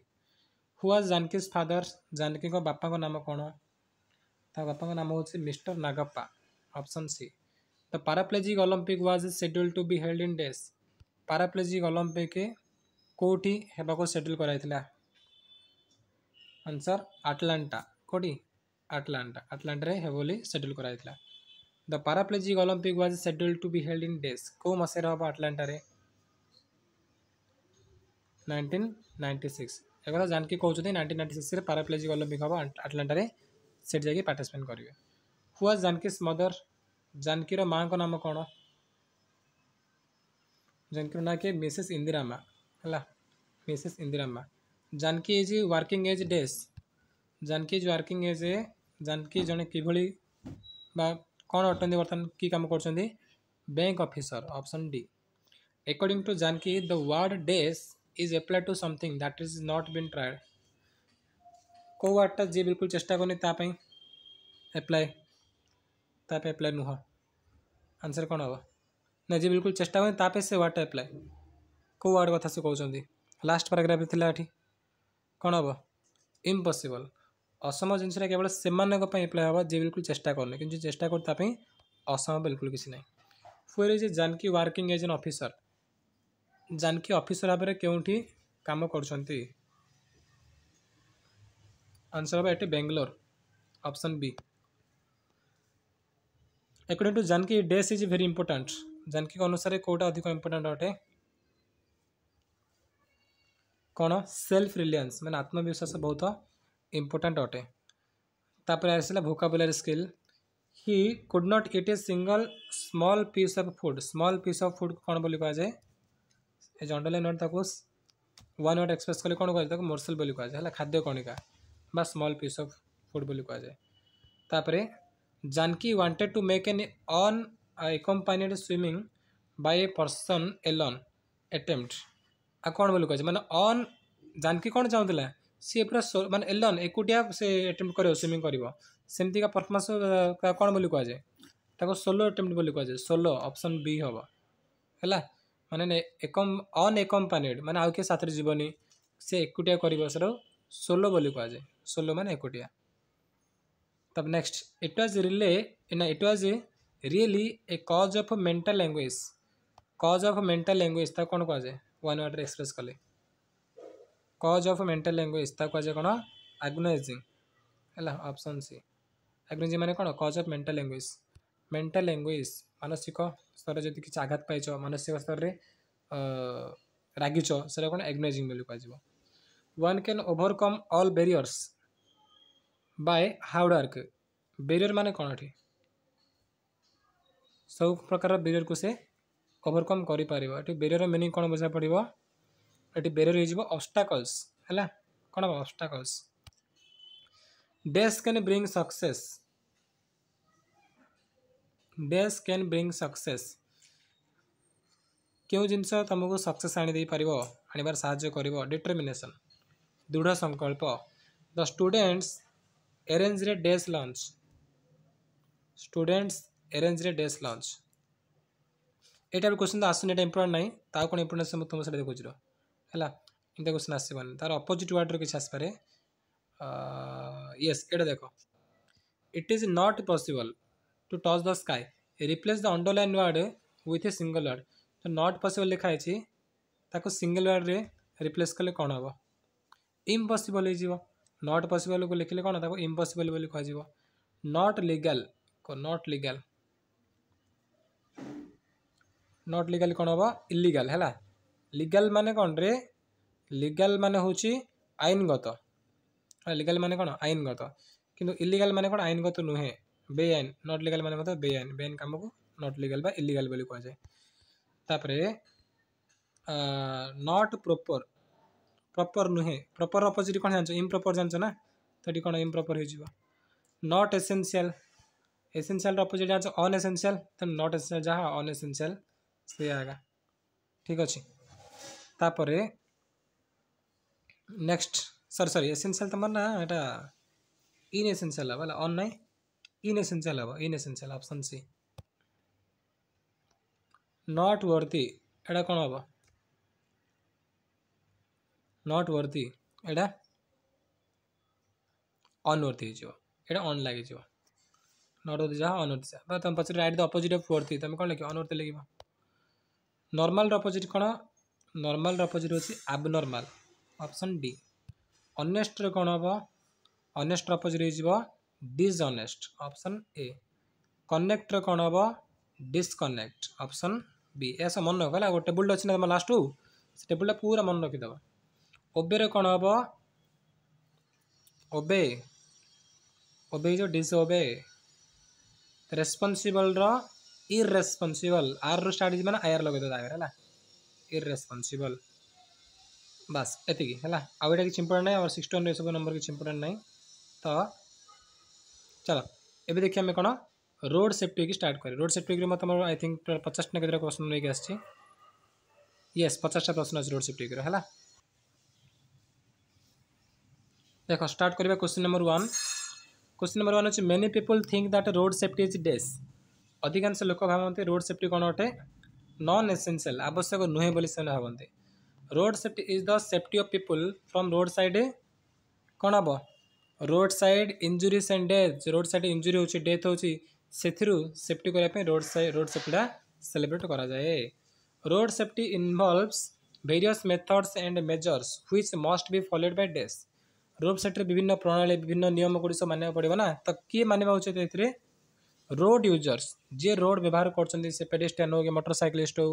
whose Janki's father ଜାନକିଙ୍କ ବାପାଙ୍କ ନାମ କ'ଣ ତା ବାପାଙ୍କ ନାମ ହେଉଛି mister Nagappa option C the paraplegic Olympic was scheduled to be held in dash paraplegic Olympic कौटी हेबाक सेटल कराइला आंसर आटलांटा कौटी आटलांटा आटलांटे हेबली सेटल कराइला the paraplegic Olympic was scheduled to be held in dash कौ मस आटलांटा नाइंटीन नाइंटी सिक्स एक जानक कौन nineteen ninety six paraplegic Olympic हम आटलांटा से पार्टिसपेट करेंगे हुआ जानकी मदर जानकी माँ का नाम कौन जानकर ना किए मिसेस इंदिरा माँ है Mrs Indira Amma Janki is working as dash Janki is working as Janki जड़े कि कौन अटंती बर्तमान कि कम कर bank officer option D according to Janki the word dash is apply to something that is not been tried कौ वार्डटा जी बिल्कुल चेस्टा करनी एप्लाय एप्लाय नुह आंसर कौन हम ना जी बिल्कुल चेस्टा करनी से वार्डटा एप्लाय କେଉଁ ୱାର୍ଡ଼ କଥା ସେ କହୁଛନ୍ତି ଲାଷ୍ଟ ପାରାଗ୍ରାଫ୍ ଥିଲା ଏଠି କ'ଣ ହେବ ଇମ୍ପସିବଲ୍ ଅସମ୍ଭବ ଜିନିଷଟା କେବଳ ସେମାନଙ୍କ ପାଇଁ ଆପ୍ଲାଏ ହେବ ଯିଏ ବିଲକୁଲ ଚେଷ୍ଟା କରୁନି କିନ୍ତୁ ଯିଏ ଚେଷ୍ଟା କରୁ ତା ପାଇଁ ଅସମ୍ଭବ ବିଲକୁଲ କିଛି ନାହିଁ where is a Janki working as an officer Janki officer ଭାବରେ କେଉଁଠି କାମ କରୁଛନ୍ତି ଆନ୍ସର ହେବ ଏଠି Bangalore option B according to Janki dash is very important Janki ଅନୁସାରେ କେଉଁଟା ଅଧିକ ଇମ୍ପୋର୍ଟାଣ୍ଟ ଅଟେ କ'ଣ ସେଲ୍ଫ ରିଲିଆନ୍ସ ମାନେ ଆତ୍ମବିଶ୍ୱାସ ବହୁତ ଇମ୍ପୋର୍ଟାଣ୍ଟ ଅଟେ ତାପରେ ଆସିଲା vocabulary skill he could not eat a single small piece of food small piece of food କ'ଣ ବୋଲି କୁହାଯାଏ ଏ ଜଣ୍ଡରଲାଇନ୍ ୱାର୍ଡ଼ ତାକୁ ୱାନ୍ ୱାର୍ଡ଼ ଏକ୍ସପ୍ରେସ୍ କଲେ କ'ଣ କୁହାଯାଏ ତାକୁ ମୋର୍ସେଲ୍ ବୋଲି କୁହାଯାଏ ହେଲା ଖାଦ୍ୟ କଣିକା ବା ସ୍ମଲ୍ ପିସ୍ ଅଫ୍ ଫୁଡ଼୍ ବୋଲି କୁହାଯାଏ ତାପରେ Janki wanted to make an unaccompanied swimming by a person alone attempt ଆଉ କ'ଣ ବୋଲି କହିଛି ମାନେ ଅନ୍ ଜାନକି କ'ଣ ଚାହୁଁଥିଲା ସିଏ ପୁରା ମାନେ ଏଲନ୍ ଏକୁଟିଆ ସେ ଆଟେମ୍ପ୍ଟ କରିବ ସୁଇମିଂ କରିବ ସେମିତିକା ପରଫର୍ମାନ୍ସ କ'ଣ ବୋଲି କୁହାଯାଏ ତାକୁ ସୋଲୋ ଆଟେମ୍ପ୍ଟ ବୋଲି କୁହାଯାଏ ସୋଲୋ ଅପସନ୍ ବି ହେବ ହେଲା ମାନେ ଏକମ୍ ଅନ୍ ଏକମ୍ପାନିଡ୍ ମାନେ ଆଉ କିଏ ସାଥିରେ ଯିବନି ସେ ଏକୁଟିଆ କରିବ ସେଟାକୁ ସୋଲୋ ବୋଲି କୁହାଯାଏ ସୋଲୋ ମାନେ ଏକୁଟିଆ ତାପରେ ନେକ୍ସଟ ଇଟ୍ ୱାଜ୍ ରିଲେ ନା it was really a cause of mental language cause of mental language ତାକୁ କ'ଣ କୁହାଯାଏ ୱାନ୍ ୱାର୍ଡ଼ରେ ଏକ୍ସପ୍ରେସ୍ କଲେ କଜ୍ ଅଫ୍ ମେଣ୍ଟାଲ ଲାଙ୍ଗୁଏଜ୍ ତାକୁ କୁହାଯାଏ କ'ଣ ଆଗ୍ନୋଏଜିଂ ହେଲା ଅପସନ୍ ସି ଆଗ୍ନୋଏଜିଂ ମାନେ କ'ଣ cause of mental language mental language ମାନସିକ ସ୍ତରରେ ଯଦି କିଛି ଆଘାତ ପାଇଛ ମାନସିକ ସ୍ତରରେ ରାଗିଛ ସେଟା କ'ଣ ଆଗ୍ନୋଏଜିଂ ବୋଲି କୁହାଯିବ one can overcome all barriers by hard work barrier ମାନେ କ'ଣ ଏଠି ସବୁ ପ୍ରକାର ବ୍ୟାରିୟର୍କୁ ସେ ओभरकम कर बेरियर मिनिंग कौन बुझा पड़ो ये बेरियर होस्टाकल्स है कौन obstacles dash can bring success dash can bring success क्यों जिनस तुमको सक्से आनी पार आनबार कर डिटरमेसन दृढ़ संकल्प द स्टूडेंट्स एरेंज रे डेस् लंच स्टूडेंट्स एरेंज रे डेस् लंच ଏ ଟାଇପ୍ କୋଶ୍ଚିନ୍ ତ ଆସୁନି ଏଇଟା ଇମ୍ପୋର୍ଟାଣ୍ଟ ନାହିଁ ତାକୁ କ'ଣ ଇମ୍ପୋର୍ଟାଣ୍ଟ ତୁମ ସେଇଟା ଦେଖୁଛି ହେଲା ଏମିତିଆ କୋଶ୍ଚିନ୍ ଆସିବନି ତାର ଅପୋଜିଟ୍ ୱାର୍ଡ଼ର କିଛି ଆସିପାରେ ୟେସ୍ ଏଇଟା ଦେଖ it is not possible to touch the sky replace the underline word with a single word ତ ନଟ୍ ପସିବଲ୍ ଲେଖା ହେଇଛି ତାକୁ ସିଙ୍ଗଲ୍ ୱାର୍ଡ଼ରେ ରିପ୍ଲେସ୍ କଲେ କ'ଣ ହେବ ଇମ୍ପସିବଲ୍ ହେଇଯିବ ନଟ୍ ପସିବଲ୍କୁ ଲେଖିଲେ କ'ଣ ତାକୁ ଇମ୍ପସିବଲ୍ ବୋଲି କୁହାଯିବ not legal not legal not लिगाली कौन हम इलिगल है लिगल मान कौन रे लिगाल मान हूँ आईनगत लिगाल मान कौन आईनगत कितु इलिगल मान कौन आईनगत नुहे बेआईन नट लिगाल मान बे बेआईन बे कम को नट बा इलिगाल बोली कह जाए तापर नट प्रपर प्रपर नुहे प्रपर अपोजिट कौन जान इम्रपर जान ना तो ये कौन इम इम्रपर हो नट एसेनसीआल एसेनसीआल अपोजिट जान अन तो नट एसेनसीआल जहाँ अन से आगा ठीक अच्छे तापर नेक्स्ट सरी सरी एसेनसीयल तुम ना यहाँ इन एसेनसीयल हम अन नाई इन एसेनसीयल हम इन एसेनसीयल अप्सन सी नट वर्ती एटा कौन हम नट वर्ती एटा अनवर्ती अन लगे नट वर्ती जा अनवर्ती जा तुम पचर write the opposite of worthy तुम कौन लिख अनवर्ती लिखा ନର୍ମାଲର ଅପୋଜିଟ୍ କ'ଣ ନର୍ମାଲର ଅପୋଜିଟ୍ ହେଉଛି ଆବନର୍ମାଲ ଅପସନ୍ ଡି ଅନେଷ୍ଟରେ କ'ଣ ହେବ ଅନେଷ୍ଟର ଅପୋଜିଟ୍ ହେଇଯିବ ଡିସ୍ଅନେଷ୍ଟ ଅପସନ୍ ଏ କନେକ୍ଟର କ'ଣ ହେବ ଡିସକନେକ୍ଟ ଅପସନ୍ ବି ଏସବୁ ମନେ ରଖ ହେଲା ଗୋଟେ ଟେବୁଲଟେ ଅଛି ନା ତୁମ ଲାଷ୍ଟକୁ ସେ ଟେବୁଲଟା ପୁରା ମନେ ରଖିଦେବ ଓବେରେ କ'ଣ ହେବ ଓବେ ଓବେ ହେଇଯିବ ଡିସ୍ ଓବେ ରେସ୍ପନ୍ସିବଲ୍ର इेस्पनसीबल आर रु स्टार्ट मैंने आयर लगे आगे है इेस्पनसीबल बास ये है कि इंपोर्टा ना सिक्स टोन ये नंबर किसी इंपोर्टा ना तो चलो ये देखिए आम कौन रोड सेफ्टी की स्टार्ट कर रोड सेफ्टी मैं आई थिंक पचासटा कितना प्रश्न लेकिन आस पचासटा प्रश्न अच्छे रोड सेफ्टी है देख स्टार्ट करवा question number one question number one how many people think that road safety is dash अधिकांश लोक भावते रोड सेफ्टी कौन अटे नन एसेनसीआल आवश्यक नुहे भावते road safety is the safety of people from road side कौन हम road side injury and death road side injury होती डेथ होती सेफ्टी करने रोड रोड सेफ्टीटा सेलिब्रेट कराए road safety involves various methods and measures which must be followed by dash road safety विभिन्न प्रणाली विभिन्न नियम गुड़ सब मानवाक पड़ा ना तो किए मानवा उचित रोड यूजर्स जी रोड व्यवहार करते पेडिस्टियान हो मोटर मोटरसाइकिलिस्ट हो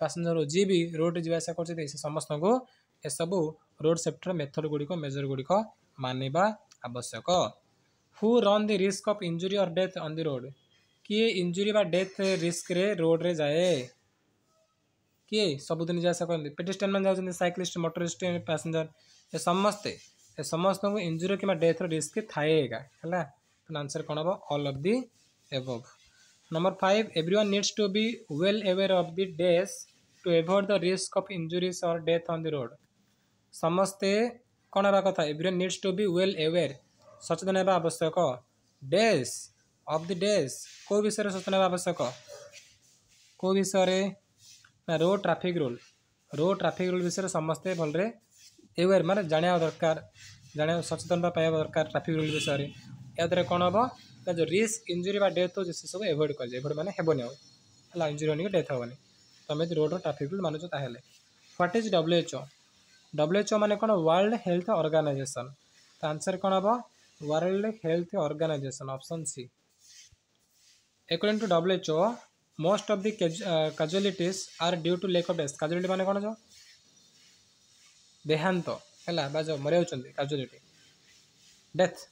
पैसेंजर हो जी भी रोड जावास कर समस्त को सब रोड सेफ्टर मेथड गुड़िक मेजर गुड़िक मानवा आवश्यक who run the risk of injury और डेथ अन् दि रोड किए इंजुरी डेथ रिस्क रे रोड रे जाए किए सबुद जावासा करते पेडिस्टियान मैंने जाते सैक्लीस्ट मोटरिस्ट पैसेंजर ये समस्ते समस्त इंजुरी कि डेथ रिस्क थाएगा है आंसर कौन हम all of the above. Number 5. Everyone needs to be well aware of the dash to avoid the risk of injuries or death on the road. ସମସ୍ତେ କ'ଣ ହେବା କଥା everyone needs to be well aware ସଚେତନ ହେବା ଆବଶ୍ୟକ ଡେସ୍ of the ଡେସ୍ କେଉଁ ବିଷୟରେ ସଚେତନ ହେବା ଆବଶ୍ୟକ କେଉଁ ବିଷୟରେ ନା road traffic rule road traffic rule ବିଷୟରେ ସମସ୍ତେ ଭଲରେ ଆୱେର୍ ମାନେ ଜାଣିବା ଦରକାର ଜାଣିବା ସଚେତନତା ପାଇବା ଦରକାର ଟ୍ରାଫିକ୍ ରୁଲ୍ ବିଷୟରେ ଏହାଦ୍ୱାରା କ'ଣ ହେବ ना जो रिस्क इंजुरी डेथ हो सब एवोड कर जाए मैंने हेनी आला इंजुरी होने की डेथ हेनी तुम यदि रोड ट्राफिक रूल मानु तालोले ह्वाट इज डब्ल्यूएचओ डब्ल्यूएचओ मैंने कौन वर्ल्ड हेल्थ अर्गानाइजेसन तो आंसर कौन हम world health organisation option C according to WHO most of the casualties are due to lack of एस काजुआलीट मैंने कौन जो देहांत है जो मरिया काजुआलीट डेथ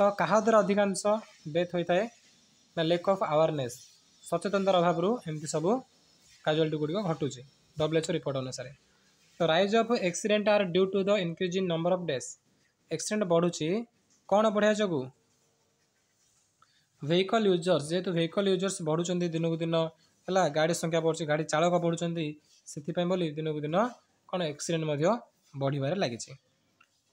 ତ କାହା ଦ୍ୱାରା ଅଧିକାଂଶ ଡେଥ୍ ହୋଇଥାଏ ନା ଲେକ୍ ଅଫ୍ ଆୱାରନେସ୍ ସଚେତନତାର ଅଭାବରୁ ଏମିତି ସବୁ କାଜୁଆଲିଟି ଗୁଡ଼ିକ ଘଟୁଛି ଡବ୍ଲ୍ୟୁଏଚ୍ଓ ରିପୋର୍ଟ ଅନୁସାରେ ତ rise of accident are due to the increasing number of death accident ବଢ଼ୁଛି କ'ଣ ବଢ଼ିବା ଯୋଗୁଁ ଭେହିକଲ୍ ୟୁଜର୍ସ ଯେହେତୁ ଭେହିକଲ୍ ୟୁଜର୍ସ ବଢ଼ୁଛନ୍ତି ଦିନକୁ ଦିନ ହେଲା ଗାଡ଼ି ସଂଖ୍ୟା ବଢ଼ୁଛି ଗାଡ଼ି ଚାଳକ ବଢ଼ୁଛନ୍ତି ସେଥିପାଇଁ ବୋଲି ଦିନକୁ ଦିନ କ'ଣ ଏକ୍ସିଡେଣ୍ଟ ମଧ୍ୟ ବଢ଼ିବାରେ ଲାଗିଛି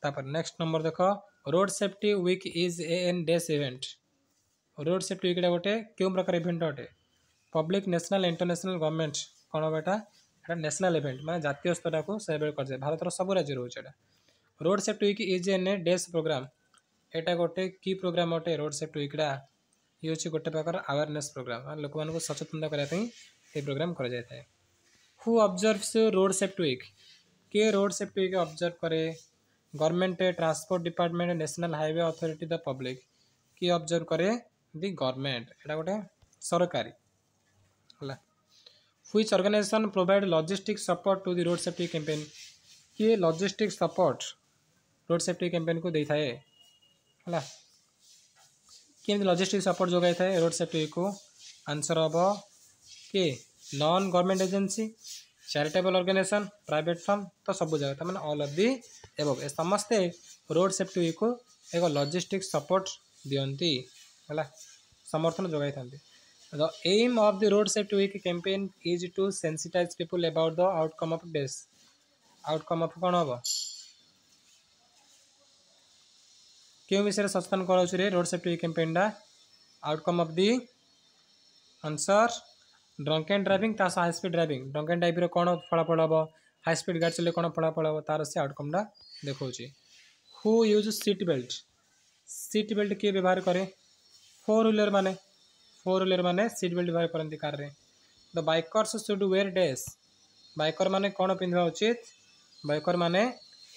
ତାପରେ ନେକ୍ସଟ ନମ୍ବର ଦେଖ road safety week is a an dash event road safety विक्टा गोटे क्यों प्रकार इवेंट अटे पब्लिक नेशनल इंटरनेशनल गवर्नमेंट कौन बेटा एटा नेशनल इवेंट मैं जितिय स्तर को सेलिब्रेट कर भारत सब राज्य रोच road safety week is an a dash programme यहाँ गोटे की प्रोग्राम अटे रोड सेफ्टी विकटा ये हूँ गोटे प्रकार आवेरने प्रोग्राम लोक मान सचेतन करने प्रोग्राम कर who observes road safety week किए रोड सेफ्टी विक् अबजर्व कै government transport department national highway authority the public कि ऑब्जर्व करे द गवर्नमेंट एटा गोटे सरकारी हुई organisation provide logistics support to the road safety campaign किए logistics support road safety campaign को दे थाए कि लजिस्टिक्स सपोर्ट जोगाई थाए रोड सेफ्टी को आंसर हम के none government agency charitable organisation private firm ତ ସବୁ ଜାଗା ତା ମାନେ ଅଲ୍ ଅଫ୍ ଦି ଏବଭ୍ ଏ ସମସ୍ତେ ରୋଡ଼ ସେଫ୍ଟିକୁ ଏକ ଲଜିଷ୍ଟିକ୍ ସପୋର୍ଟ ଦିଅନ୍ତି ହେଲା ସମର୍ଥନ ଯୋଗାଇଥାନ୍ତି the aim of the road safety week campaign is to sensitise people about the outcome of ବେସ୍ ଆଉଟକମ୍ ଅଫ୍ କ'ଣ ହେବ କେଉଁ ବିଷୟରେ ସଚେତନ କରାଉଛି ରେ ରୋଡ଼ ସେଫ୍ଟି ୱିକ୍ କ୍ୟାମ୍ପେନ୍ଟା outcome of the answer drunk and driving high speed driving drunk and drive कौन फलाफल हम हाई स्पीड गाड़ी चलिए कौन फलाफल हम तार से आउटकमटा देखा who use seat belt seat belt किए व्यवहार कै फोर व्हीलर मैंने फोर व्हीलर मैंने सीट बेल्ट व्यवहार करते कार the bikers should wear dress biker मैंने कौन पिंधा उचित बैकर मैंने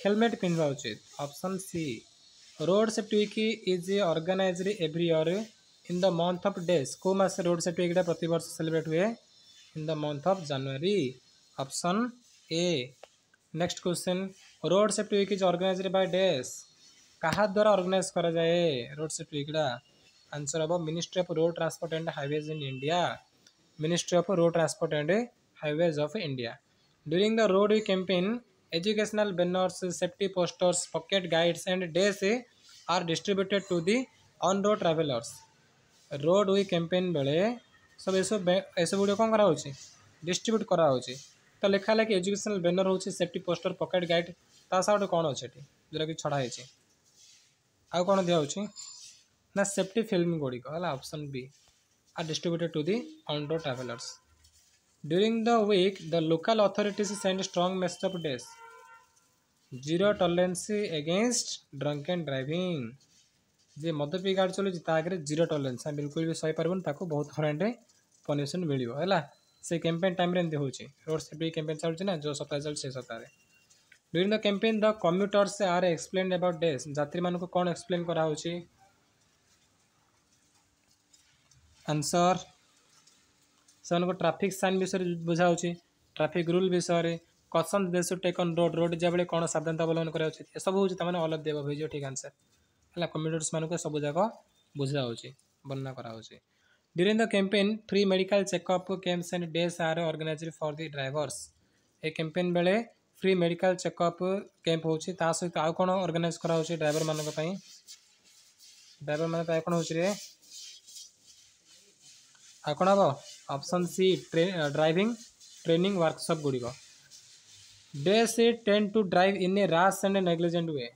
हेलमेट पिंधा उचित option C road safety week is organise every year in the month of dash को मास रोड सेफ्टी वीकटा प्रति वर्ष सेलिब्रेट हुए in the month of January option A next question road safety week is organised by dash क्या द्वारा organise जाए road safety वीकटा आंसर हम ministry of road transport and highways in India ministry of road transport and highways of India during the road campaign educational banners safety posters pocket guides and days are distributed to the on road travelers road way campaign ବେଳେ ସବୁ ଏସବୁ ଏସବୁ ଗୁଡ଼ିକ କ'ଣ କରାହେଉଛି distribute କରାହେଉଛି ତ ଲେଖା ହେଲା କି ଏଜୁକେସନାଲ୍ ବ୍ୟାନର୍ ହେଉଛି ସେଫ୍ଟି ପୋଷ୍ଟର ପକେଟ୍ ଗାଇଡ୍ ତା ସହ ଗୋଟେ କ'ଣ ଅଛି ଏଠି ଯେଉଁଟାକି ଛଡ଼ା ହେଇଛି ଆଉ କ'ଣ ଦିଆହେଉଛି ନା ସେଫ୍ଟି ଫିଲ୍ମ ଗୁଡ଼ିକ ହେଲା option B are distributed to the on road travellers during the week the local authorities send strong message of dash zero tolerance against drunk and driving ଯିଏ ମଦ ପିଇ ଗାଡ଼ି ଚଲାଉଛି ତା ଆଗରେ ଜିରୋ ଟଲେନ୍ସ ଆମେ ବିଲକୁଲ ବି ସହିପାରିବୁନି ତାକୁ ବହୁତ ହରାଣ୍ଡରେ ପନିସମେଣ୍ଟ ମିଳିବ ହେଲା ସେ କ୍ୟାମ୍ପେନ୍ ଟାଇମ୍ରେ ଏମିତି ହେଉଛି ରୋଡ଼ ସେଫ୍ଟି କ୍ୟାମ୍ପେନ୍ ଚାଲୁଛି ନା ଯେଉଁ ସପ୍ତାହ ଚାଲୁଛି ସେ ସପ୍ତାହରେ during the campaign the computers are explain about dash ଯାତ୍ରୀମାନଙ୍କୁ କ'ଣ ଏକ୍ସପ୍ଲେନ୍ କରାହେଉଛି ଆନ୍ସର ସେମାନଙ୍କୁ ଟ୍ରାଫିକ୍ ସାଇନ୍ ବିଷୟରେ ବୁଝାହେଉଛି ଟ୍ରାଫିକ୍ ରୁଲ୍ ବିଷୟରେ କସନ୍ ଦେଶ ଟେକ୍ ଅନ୍ ରୋଡ଼ ରୋଡ଼ ଯିବାବେଳେ କ'ଣ ସାବଧାନତା ଅବଲମ୍ବନ କରାଯାଉଛି ଏସବୁ ହେଉଛି ତାମାନେ ଅଲ୍ ଅଫ୍ ଦେବ ହେଇଯିବ ଠିକ୍ ଆନ୍ସର है कंप्यूटर्स मानक सबूक बुझा बर्णना करा during the campaign free medical checkup camps and they are organise for the drivers ए कैंपेन बेले फ्री मेडिकल चेकअप कैंप हो सहित आउ कौन अर्गानाइज करा ड्राइवर मान ड्राइवर मान कौन हो आ कौन हम option C driving training workshop गुड़िक डे सी tend to drive in a rash and negligent way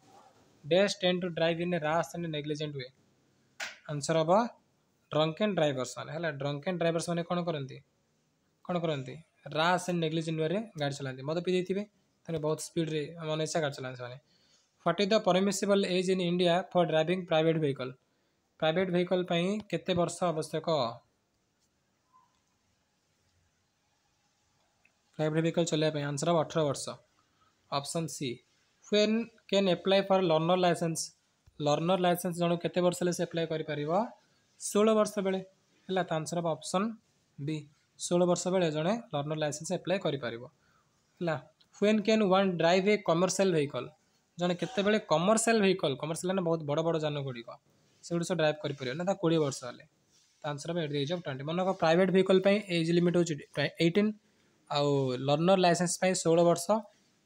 dash tend to drive in a rash and negligent way answer haba drunken drivers মানে হলা drunken drivers মানে কোন করন্তি কোন করন্তি rash and negligent way রে গাড়ি চলান্তি মদ পি দেইতিবে তাহলে বহুত স্পিড রে মন ইচ্ছা গাড়ি চলান্তি মানে what is the permissible age in india for driving private vehicle private vehicle পাই কেতে বর্ষ আবশ্যক प्राइवेट व्हीकल चलिए आंसर हम अठर वर्ष option C when can apply for learner license learner license ଜଣକୁ କେତେ ବର୍ଷ ହେଲେ ସେ ଆପ୍ଲାଏ କରିପାରିବ ଷୋହଳ ବର୍ଷ ବେଳେ ହେଲା ତା ଆନ୍ସର୍ ହେବ ଅପସନ୍ ବି ଷୋହଳ ବର୍ଷ ବେଳେ ଜଣେ ଲର୍ଣ୍ଣର ଲାଇସେନ୍ସ ଆପ୍ଲାଏ କରିପାରିବ ହେଲା when can one drive a commercial vehicle ଜଣେ କେତେବେଳେ କମର୍ସିଆଲ୍ ଭେହିକଲ୍ କମର୍ସିଆଲ୍ ମାନେ ବହୁତ ବଡ଼ ବଡ଼ ଯାନଗୁଡ଼ିକ ସେଗୁଡ଼ିକ ସବୁ ଡ୍ରାଇଭ୍ କରିପାରିବ ନା ତା କୋଡ଼ିଏ ବର୍ଷ ହେଲେ ତା ଆନ୍ସର୍ ହେବ at the age of twenty ମନେକର ପ୍ରାଇଭେଟ୍ ଭେହିକଲ୍ ପାଇଁ ଏଜ୍ ଲିମିଟ୍ ହେଉଛି ଏଇଟିନ୍ ଆଉ ଲର୍ଣ୍ଣର ଲାଇସେନ୍ସ ପାଇଁ ଷୋହଳ ବର୍ଷ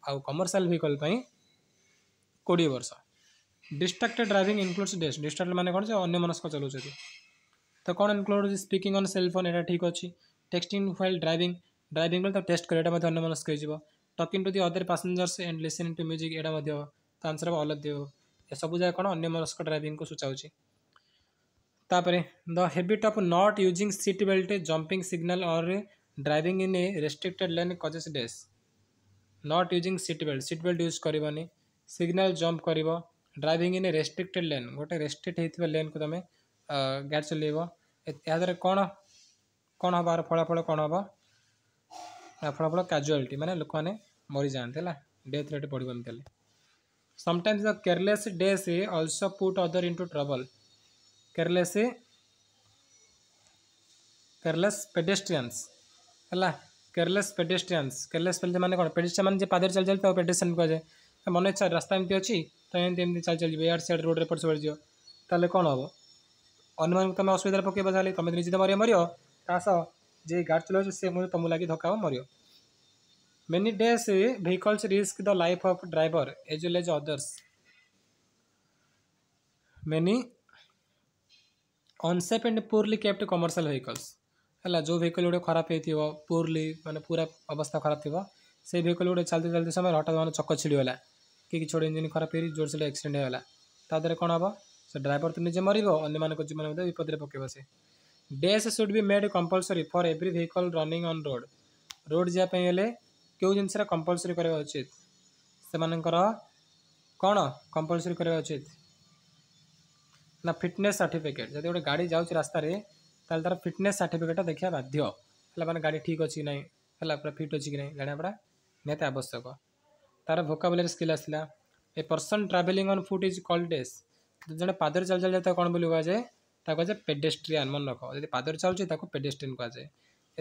ଆଉ କମର୍ସିଆଲ୍ ଭେହିକଲ୍ ପାଇଁ କୋଡ଼ିଏ ବର୍ଷ distracted driving includes dash distract ମାନେ କ'ଣ ସେ ଅନ୍ୟମନସ୍କ ଚଲାଉଛନ୍ତି ତ କ'ଣ ଇନକ୍ଲୁଡ୍ ହେଉଛି ସ୍ପିକିଂ ଅନ୍ ସେଲ୍ଫୋନ୍ ଏଇଟା ଠିକ୍ ଅଛି ଟେକ୍ସଟିଂ ଫାଇଲ୍ ଡ୍ରାଇଭିଂ ଡ୍ରାଇଭିଂ ବେଳେ ତ ଟେଷ୍ଟ କରିବା ଏଇଟା ମଧ୍ୟ ଅନ୍ୟମନସ୍କ ହେଇଯିବ talking to the other passengers and listening to music ଏଇଟା ମଧ୍ୟ ତା ଆନ୍ସର୍ ହେବ ଅଲଗ ଦେବ ଏସବୁ ଯାକ କ'ଣ ଅନ୍ୟମନସ୍କ ଡ୍ରାଇଭିଂକୁ ସୂଚାଉଛି ତାପରେ the habit of not using seat belt jumping signal or driving in a restricted lane causes dash not using seat belt seat belt use କରିବନି सिग्नाल जम्प कर driving in a restricted lane गोटे restrict हो लेन को तुम गाड़ी चल यादव कौन कौन हमारे फलाफल कौन हम फलाफल काजुआलीटी मैंने लोक मैंने मरी जाते डेथ रेट बढ़े sometimes the careless they also put other into trouble careless careless pedestrians है केयरलेस पेडेस्ट्रियस केयरलेस पे मैंने कौन पेडेस्ट मैंने पादर चल चलते पेडेस्ट्रियन कह जाए ମନେ ଅଛି ସାର୍ ରାସ୍ତା ଏମିତି ଅଛି ତମେ ଏମିତି ଏମିତି ଚାଲି ଚାଲିଯିବ ଇଆଡ଼େ ସିଆଡ଼େ ରୋଡ଼ରେ ପଟ ସେପଟ ଯିବ ତାହେଲେ କ'ଣ ହେବ ଅନ୍ୟମାନଙ୍କୁ ତମେ ଅସୁବିଧାରେ ପକାଇବ ତାହେଲେ ତମେ ନିଜେ ତ ମରିବ ମରିବ ତା ସହ ଯିଏ ଗାଡ଼ି ଚଲାଉଛି ସେ ମଧ୍ୟ ତମକୁ ଲାଗି ଧକ୍କା ହେବ ମରିବ many days vehicles risk the life of driver as well as others many unsafe and poorly kept commercial vehicles ହେଲା ଯେଉଁ ଭେହିକଲ୍ ଗୋଟେ ଖରାପ ହେଇଥିବ ପୁଅର୍ଲି ମାନେ ପୁରା ଅବସ୍ଥା ଖରାପ ଥିବ ସେଇ ଭେହିକଲ୍ ଗୋଟେ ଚାଲିତେ ଚାଲିତେ ସମୟରେ ହଠାତ୍ ମାନେ ଚକ ଛିଡ଼ିଗଲା କି କିଛି ଗୋଟେ ଇଞ୍ଜିନ୍ ଖରାପ ହେଇଛି ଜୋରସୋର ଆକ୍ସିଡେଣ୍ଟ ହେଇଗଲା ତା ଦ୍ୱାରା କ'ଣ ହେବ ସେ ଡ୍ରାଇଭର ତ ନିଜେ ମରିବ ଅନ୍ୟମାନଙ୍କ ଜୀବନ ମଧ୍ୟ ବିପଦରେ ପକାଇବ ସେ dash should be made compulsory for every vehicle running on road road ଯିବା ପାଇଁ ହେଲେ କେଉଁ ଜିନିଷଟା କମ୍ପଲସରି କରିବା ଉଚିତ ସେମାନଙ୍କର କ'ଣ କମ୍ପଲସରି କରିବା ଉଚିତ ନା ଫିଟନେସ୍ ସାର୍ଟିଫିକେଟ୍ ଯଦି ଗୋଟେ ଗାଡ଼ି ଯାଉଛି ରାସ୍ତାରେ ତାହେଲେ ତା'ର ଫିଟନେସ୍ ସାର୍ଟିଫିକେଟ୍ଟା ଦେଖିବା ବାଧ୍ୟ ହେଲା ମାନେ ଗାଡ଼ି ଠିକ୍ ଅଛି କି ନାହିଁ ହେଲା ପୁରା ଫିଟ୍ ଅଛି କି ନାହିଁ ଜାଣିବା ପୁରା ନିହାତି ଆବଶ୍ୟକ ତାର ଭୋକାବୁଲାରୀ ସ୍କିଲ୍ ଆସିଲା a person travelling on foot is called dash ଜଣେ ପାଦରେ ଚାଲି ଚାଲି ତାକୁ କ'ଣ ବୋଲି କୁହାଯାଏ ତାକୁ କୁହାଯାଏ ପେଡେଷ୍ଟ୍ରିଆନ୍ ମନେ ରଖ ଯଦି ପାଦରେ ଚାଲୁଛି ତାକୁ ପେଡେଷ୍ଟ୍ରିଆନ୍ କୁହାଯାଏ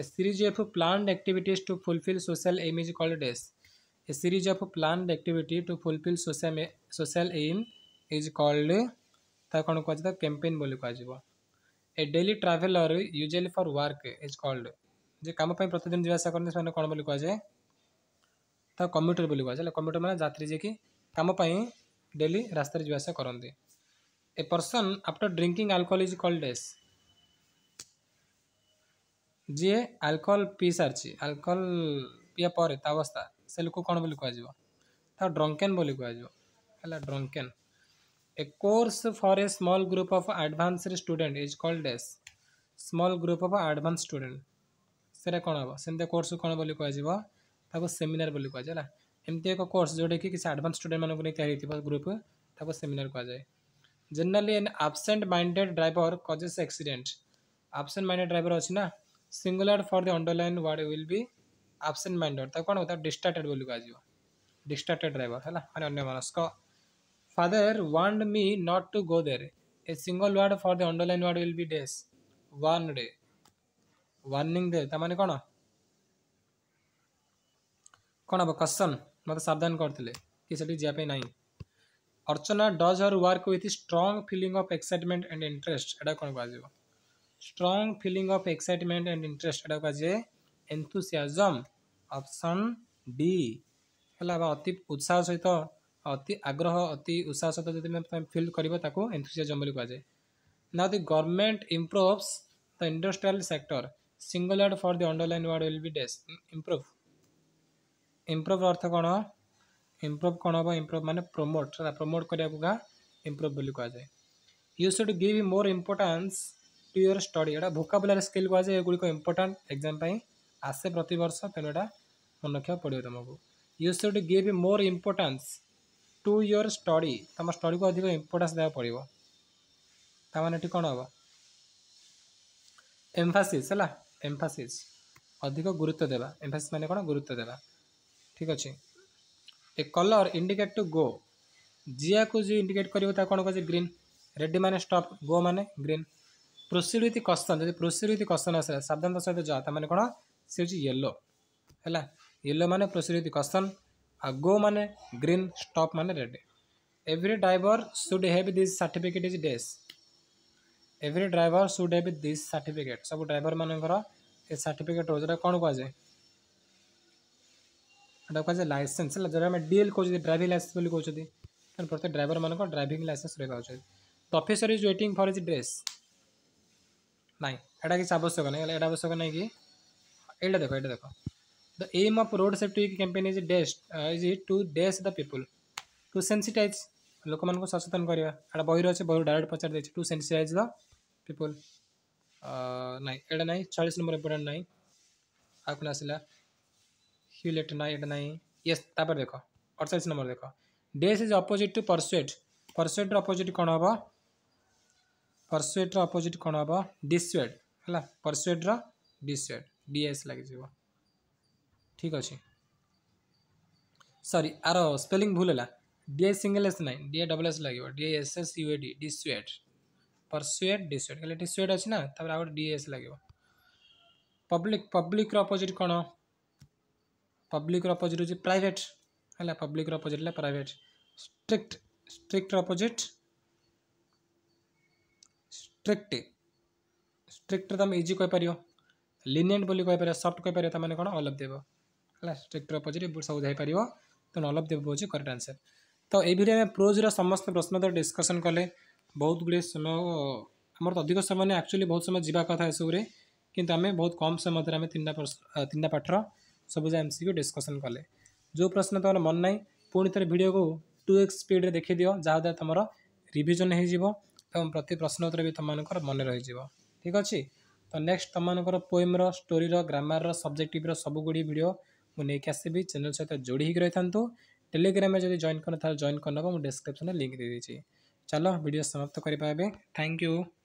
a series of planned activities to fulfil social aim is called dash a series of planned activity to fulfill social social aim is called ତା କ'ଣ କୁହାଯିବ ତା କ୍ୟାମ୍ପେନ୍ ବୋଲି କୁହାଯିବ a daily traveller usually for work is called ଯେ କାମ ପାଇଁ ପ୍ରତିଦିନ ଯିବା ଆସିବା କରନ୍ତି ସେମାନେ କ'ଣ ବୋଲି କୁହାଯାଏ ତାକୁ କମ୍ୟୁଟର ବୋଲି କୁହାଯାଏ ହେଲେ କମ୍ୟୁଟର ମାନେ ଯାତ୍ରୀ ଯିଏକି କାମ ପାଇଁ ଡେଲି ରାସ୍ତାରେ ଯିବା ଆସିବା କରନ୍ତି a person after drinking alcohol is call dash ଯିଏ ଆଲକୋହଲ ପିଇ ସାରିଛି ଆଲକୋହଲ ପିଇବା ପରେ ତା ଅବସ୍ଥା ସେ ଲୋକ କ'ଣ ବୋଲି କୁହାଯିବ ତା ଡ୍ରଙ୍କେନ୍ ବୋଲି କୁହାଯିବ ହେଲା drunken a course for a small group of advanced student is call dash small group of advance student ସେଇଟା କ'ଣ ହେବ ସେମିତି କୋର୍ସକୁ କ'ଣ ବୋଲି କୁହାଯିବ ताको सेमिनार बोली क्या है एमती एक कोर्स जोटा कि आडभांस स्टूडेंट मानक नहीं ग्रुप ताको सेमिनार क्या जाए generally an absent minded driver causes accident absent minded driver अच्छी ना singular for the अंडरलैन word will भी आबसेंट माइंडेड कौन होता है डिस्टार्टेड बोली क्या डिस्टार्टेड ड्राइवर है अन्य मनस्क father wants me not to go there a single word for the underline word will be dash one dash warning dash ते कौन कौन हम कसन मत तो सावधान करते कि जीपी ना Archana does her work with strong feeling of excitement and interest at कौन कह strong feeling of excitement and interest एटा कहुए एंथुसीआजम अपसन डी है अति उत्साह सहित अति आग्रह अति उत्साह सहित जब फिल कर एंथुसीआजम कहुए ना the government improves the industrial sector single word for the underline word will be dash improve ଇମ୍ପ୍ରୁଭ୍ର ଅର୍ଥ କ'ଣ ଇମ୍ପ୍ରୁଭ୍ କ'ଣ ହେବ ଇମ୍ପ୍ରୁଭ୍ ମାନେ ପ୍ରମୋଟ୍ ପ୍ରମୋଟ୍ କରିବାକୁ କା ଇମ୍ପ୍ରୁଭ୍ ବୋଲି କୁହାଯାଏ you should give more importance to your study ଏଇଟା ଭୋକାବୁଲାରୀ ସ୍କିଲ୍ କୁହାଯାଏ ଏଗୁଡ଼ିକ ଇମ୍ପୋର୍ଟାଣ୍ଟ ଏକ୍ଜାମ୍ ପାଇଁ ଆସେ ପ୍ରତିବର୍ଷ ତେଣୁ ଏଇଟା ମନେ ରଖିବାକୁ ପଡ଼ିବ ତୁମକୁ you should give more importance to your study ତୁମ ଷ୍ଟଡିକୁ ଅଧିକ ଇମ୍ପୋର୍ଟାନ୍ସ ଦେବାକୁ ପଡ଼ିବ ତା'ମାନେ ଏଠି କ'ଣ ହେବ ଏମ୍ଫାସିସ୍ ହେଲା ଏମ୍ଫାସିସ୍ ଅଧିକ ଗୁରୁତ୍ୱ ଦେବା ଏମ୍ଫାସିସ୍ ମାନେ କ'ଣ ଗୁରୁତ୍ୱ ଦେବା ঠিক ଅଛି a colour indicate to go ଜିଆକୁ ଯେଉଁ ଇଣ୍ଡିକେଟ୍ କରିବ ତାକୁ କ'ଣ କହୁଛି ଗ୍ରୀନ୍ ରେଡ୍ ମାନେ ଷ୍ଟପ୍ ଗୋ ମାନେ ଗ୍ରୀନ୍ ପ୍ରୋସିଡ଼ ୱିଥ୍ କସ୍ତନ୍ ଯଦି ପ୍ରୋସିଡ଼ ୱିଥ୍ କସ୍ତନ୍ ଆସିଲା ସାବଧାନତା ସହିତ ଯା ତା ମାନେ କ'ଣ ସେ ହେଉଛି ୟେଲୋ ହେଲା ୟେଲୋ ମାନେ ପ୍ରୋସିଡ଼ ୱିଥ୍ କସ୍ତନ୍ ଆଉ ଗୋ ମାନେ ଗ୍ରୀନ୍ ଷ୍ଟପ୍ ମାନେ red every driver should have this certificate is dash every driver should have this certificate ସବୁ ଡ୍ରାଇଭର୍ ମାନଙ୍କର ଏ ସାର୍ଟିଫିକେଟ୍ ହେଉଛି କ'ଣ କୁହାଯାଏ कह लाइसेंस है जब डीएल कह ड्राइंग लाइसेंस कहते प्रत्येक ड्राइवर मानक ड्राइंग लाइसेंस रही professor is waiting for his dress ना यहाँ किसी आवश्यक नहीं आवश्यक नहीं कि यहाँ देख ये देख the aim of road safety campaign is डेस्ट is today the people to sensitize लोक मैं सचेतन करवाटा बहुत अच्छे बहुत डायरेक्ट पचार टू सेनसीटाइज द पीपुल ना यहाँ ना चालीस नंबर इंपोर्टाट नाई आसला ना एट नहीं यस तापर देख अड़चाश नंबर देख this is opposite to persuade persuade opposite कौन हम परसुएट अपोजिट कौन हम डिस्वेड है परसुएट्र रिस्वेड डीएस जा ठीक अच्छे सरी आर स्पेलींग भूल है डीए सिंगल एस ना डीए डबल एस लगे D A S S U D dissuade persuade dissuade कहले डिसुएड अच्छी ना तापर आउ डीएस लगे पब्लिक पब्लिक रपोजिट कौन पब्लिक रपोजिट हूँ प्राइट है पब्लिक रपोजिट है प्राइट strict strict opposite strict strict तुम इजी कहींपर लिनियंट बोली कहींपर सफ्ट कहींपर तुम कौन अलभ देव है स्ट्रिक्ट अपोजिट सब जापर तेनालीब देव हो करेक्ट आंसर तो यही प्रोजर समस्त प्रश्न तरह डिस्कसन कले बहुत गुड़े समय आम तो अधिक समय नहीं एक्चुअली बहुत समय जी कथा इस कि आम बहुत कम समय मतलब तीन टाइम पाठर ସବୁଜ ଏମ୍ସିକ୍ୟୁ ଡିସ୍କସନ୍ କଲେ ଯେଉଁ ପ୍ରଶ୍ନ ତୁମର ମନେ ନାହିଁ ପୁଣି ଥରେ ଭିଡ଼ିଓକୁ ଟୁ ଏକ୍ସ ସ୍ପିଡ଼ରେ ଦେଖିଦିଅ ଯାହାଦ୍ୱାରା ତୁମର ରିଭିଜନ୍ ହୋଇଯିବ ଏବଂ ପ୍ରତି ପ୍ରଶ୍ନ ଉତ୍ତର ବି ତୁମମାନଙ୍କର ମନେ ରହିଯିବ ଠିକ୍ ଅଛି ତ ନେକ୍ସଟ ତୁମମାନଙ୍କର ପୋଏମ୍ର ଷ୍ଟୋରିର ଗ୍ରାମାରର ସବଜେକ୍ଟିଭ୍ର ସବୁଗୁଡ଼ିଏ ଭିଡ଼ିଓ ମୁଁ ନେଇକି ଆସିବି ଚ୍ୟାନେଲ୍ ସହିତ ଯୋଡ଼ି ହେଇକି ରହିଥାନ୍ତୁ ଟେଲିଗ୍ରାମରେ ଯଦି ଜଏନ୍ କରିନଥାଉ ଜଏନ୍ କରିନେବ ମୁଁ ଡେସ୍କ୍ରିପ୍ସନ୍ରେ ଲିଙ୍କ୍ ଦେଇଦେଇଛି ଚାଲ ଭିଡ଼ିଓ ସମାପ୍ତ କରିବା ଏବେ ଥ୍ୟାଙ୍କ ୟୁ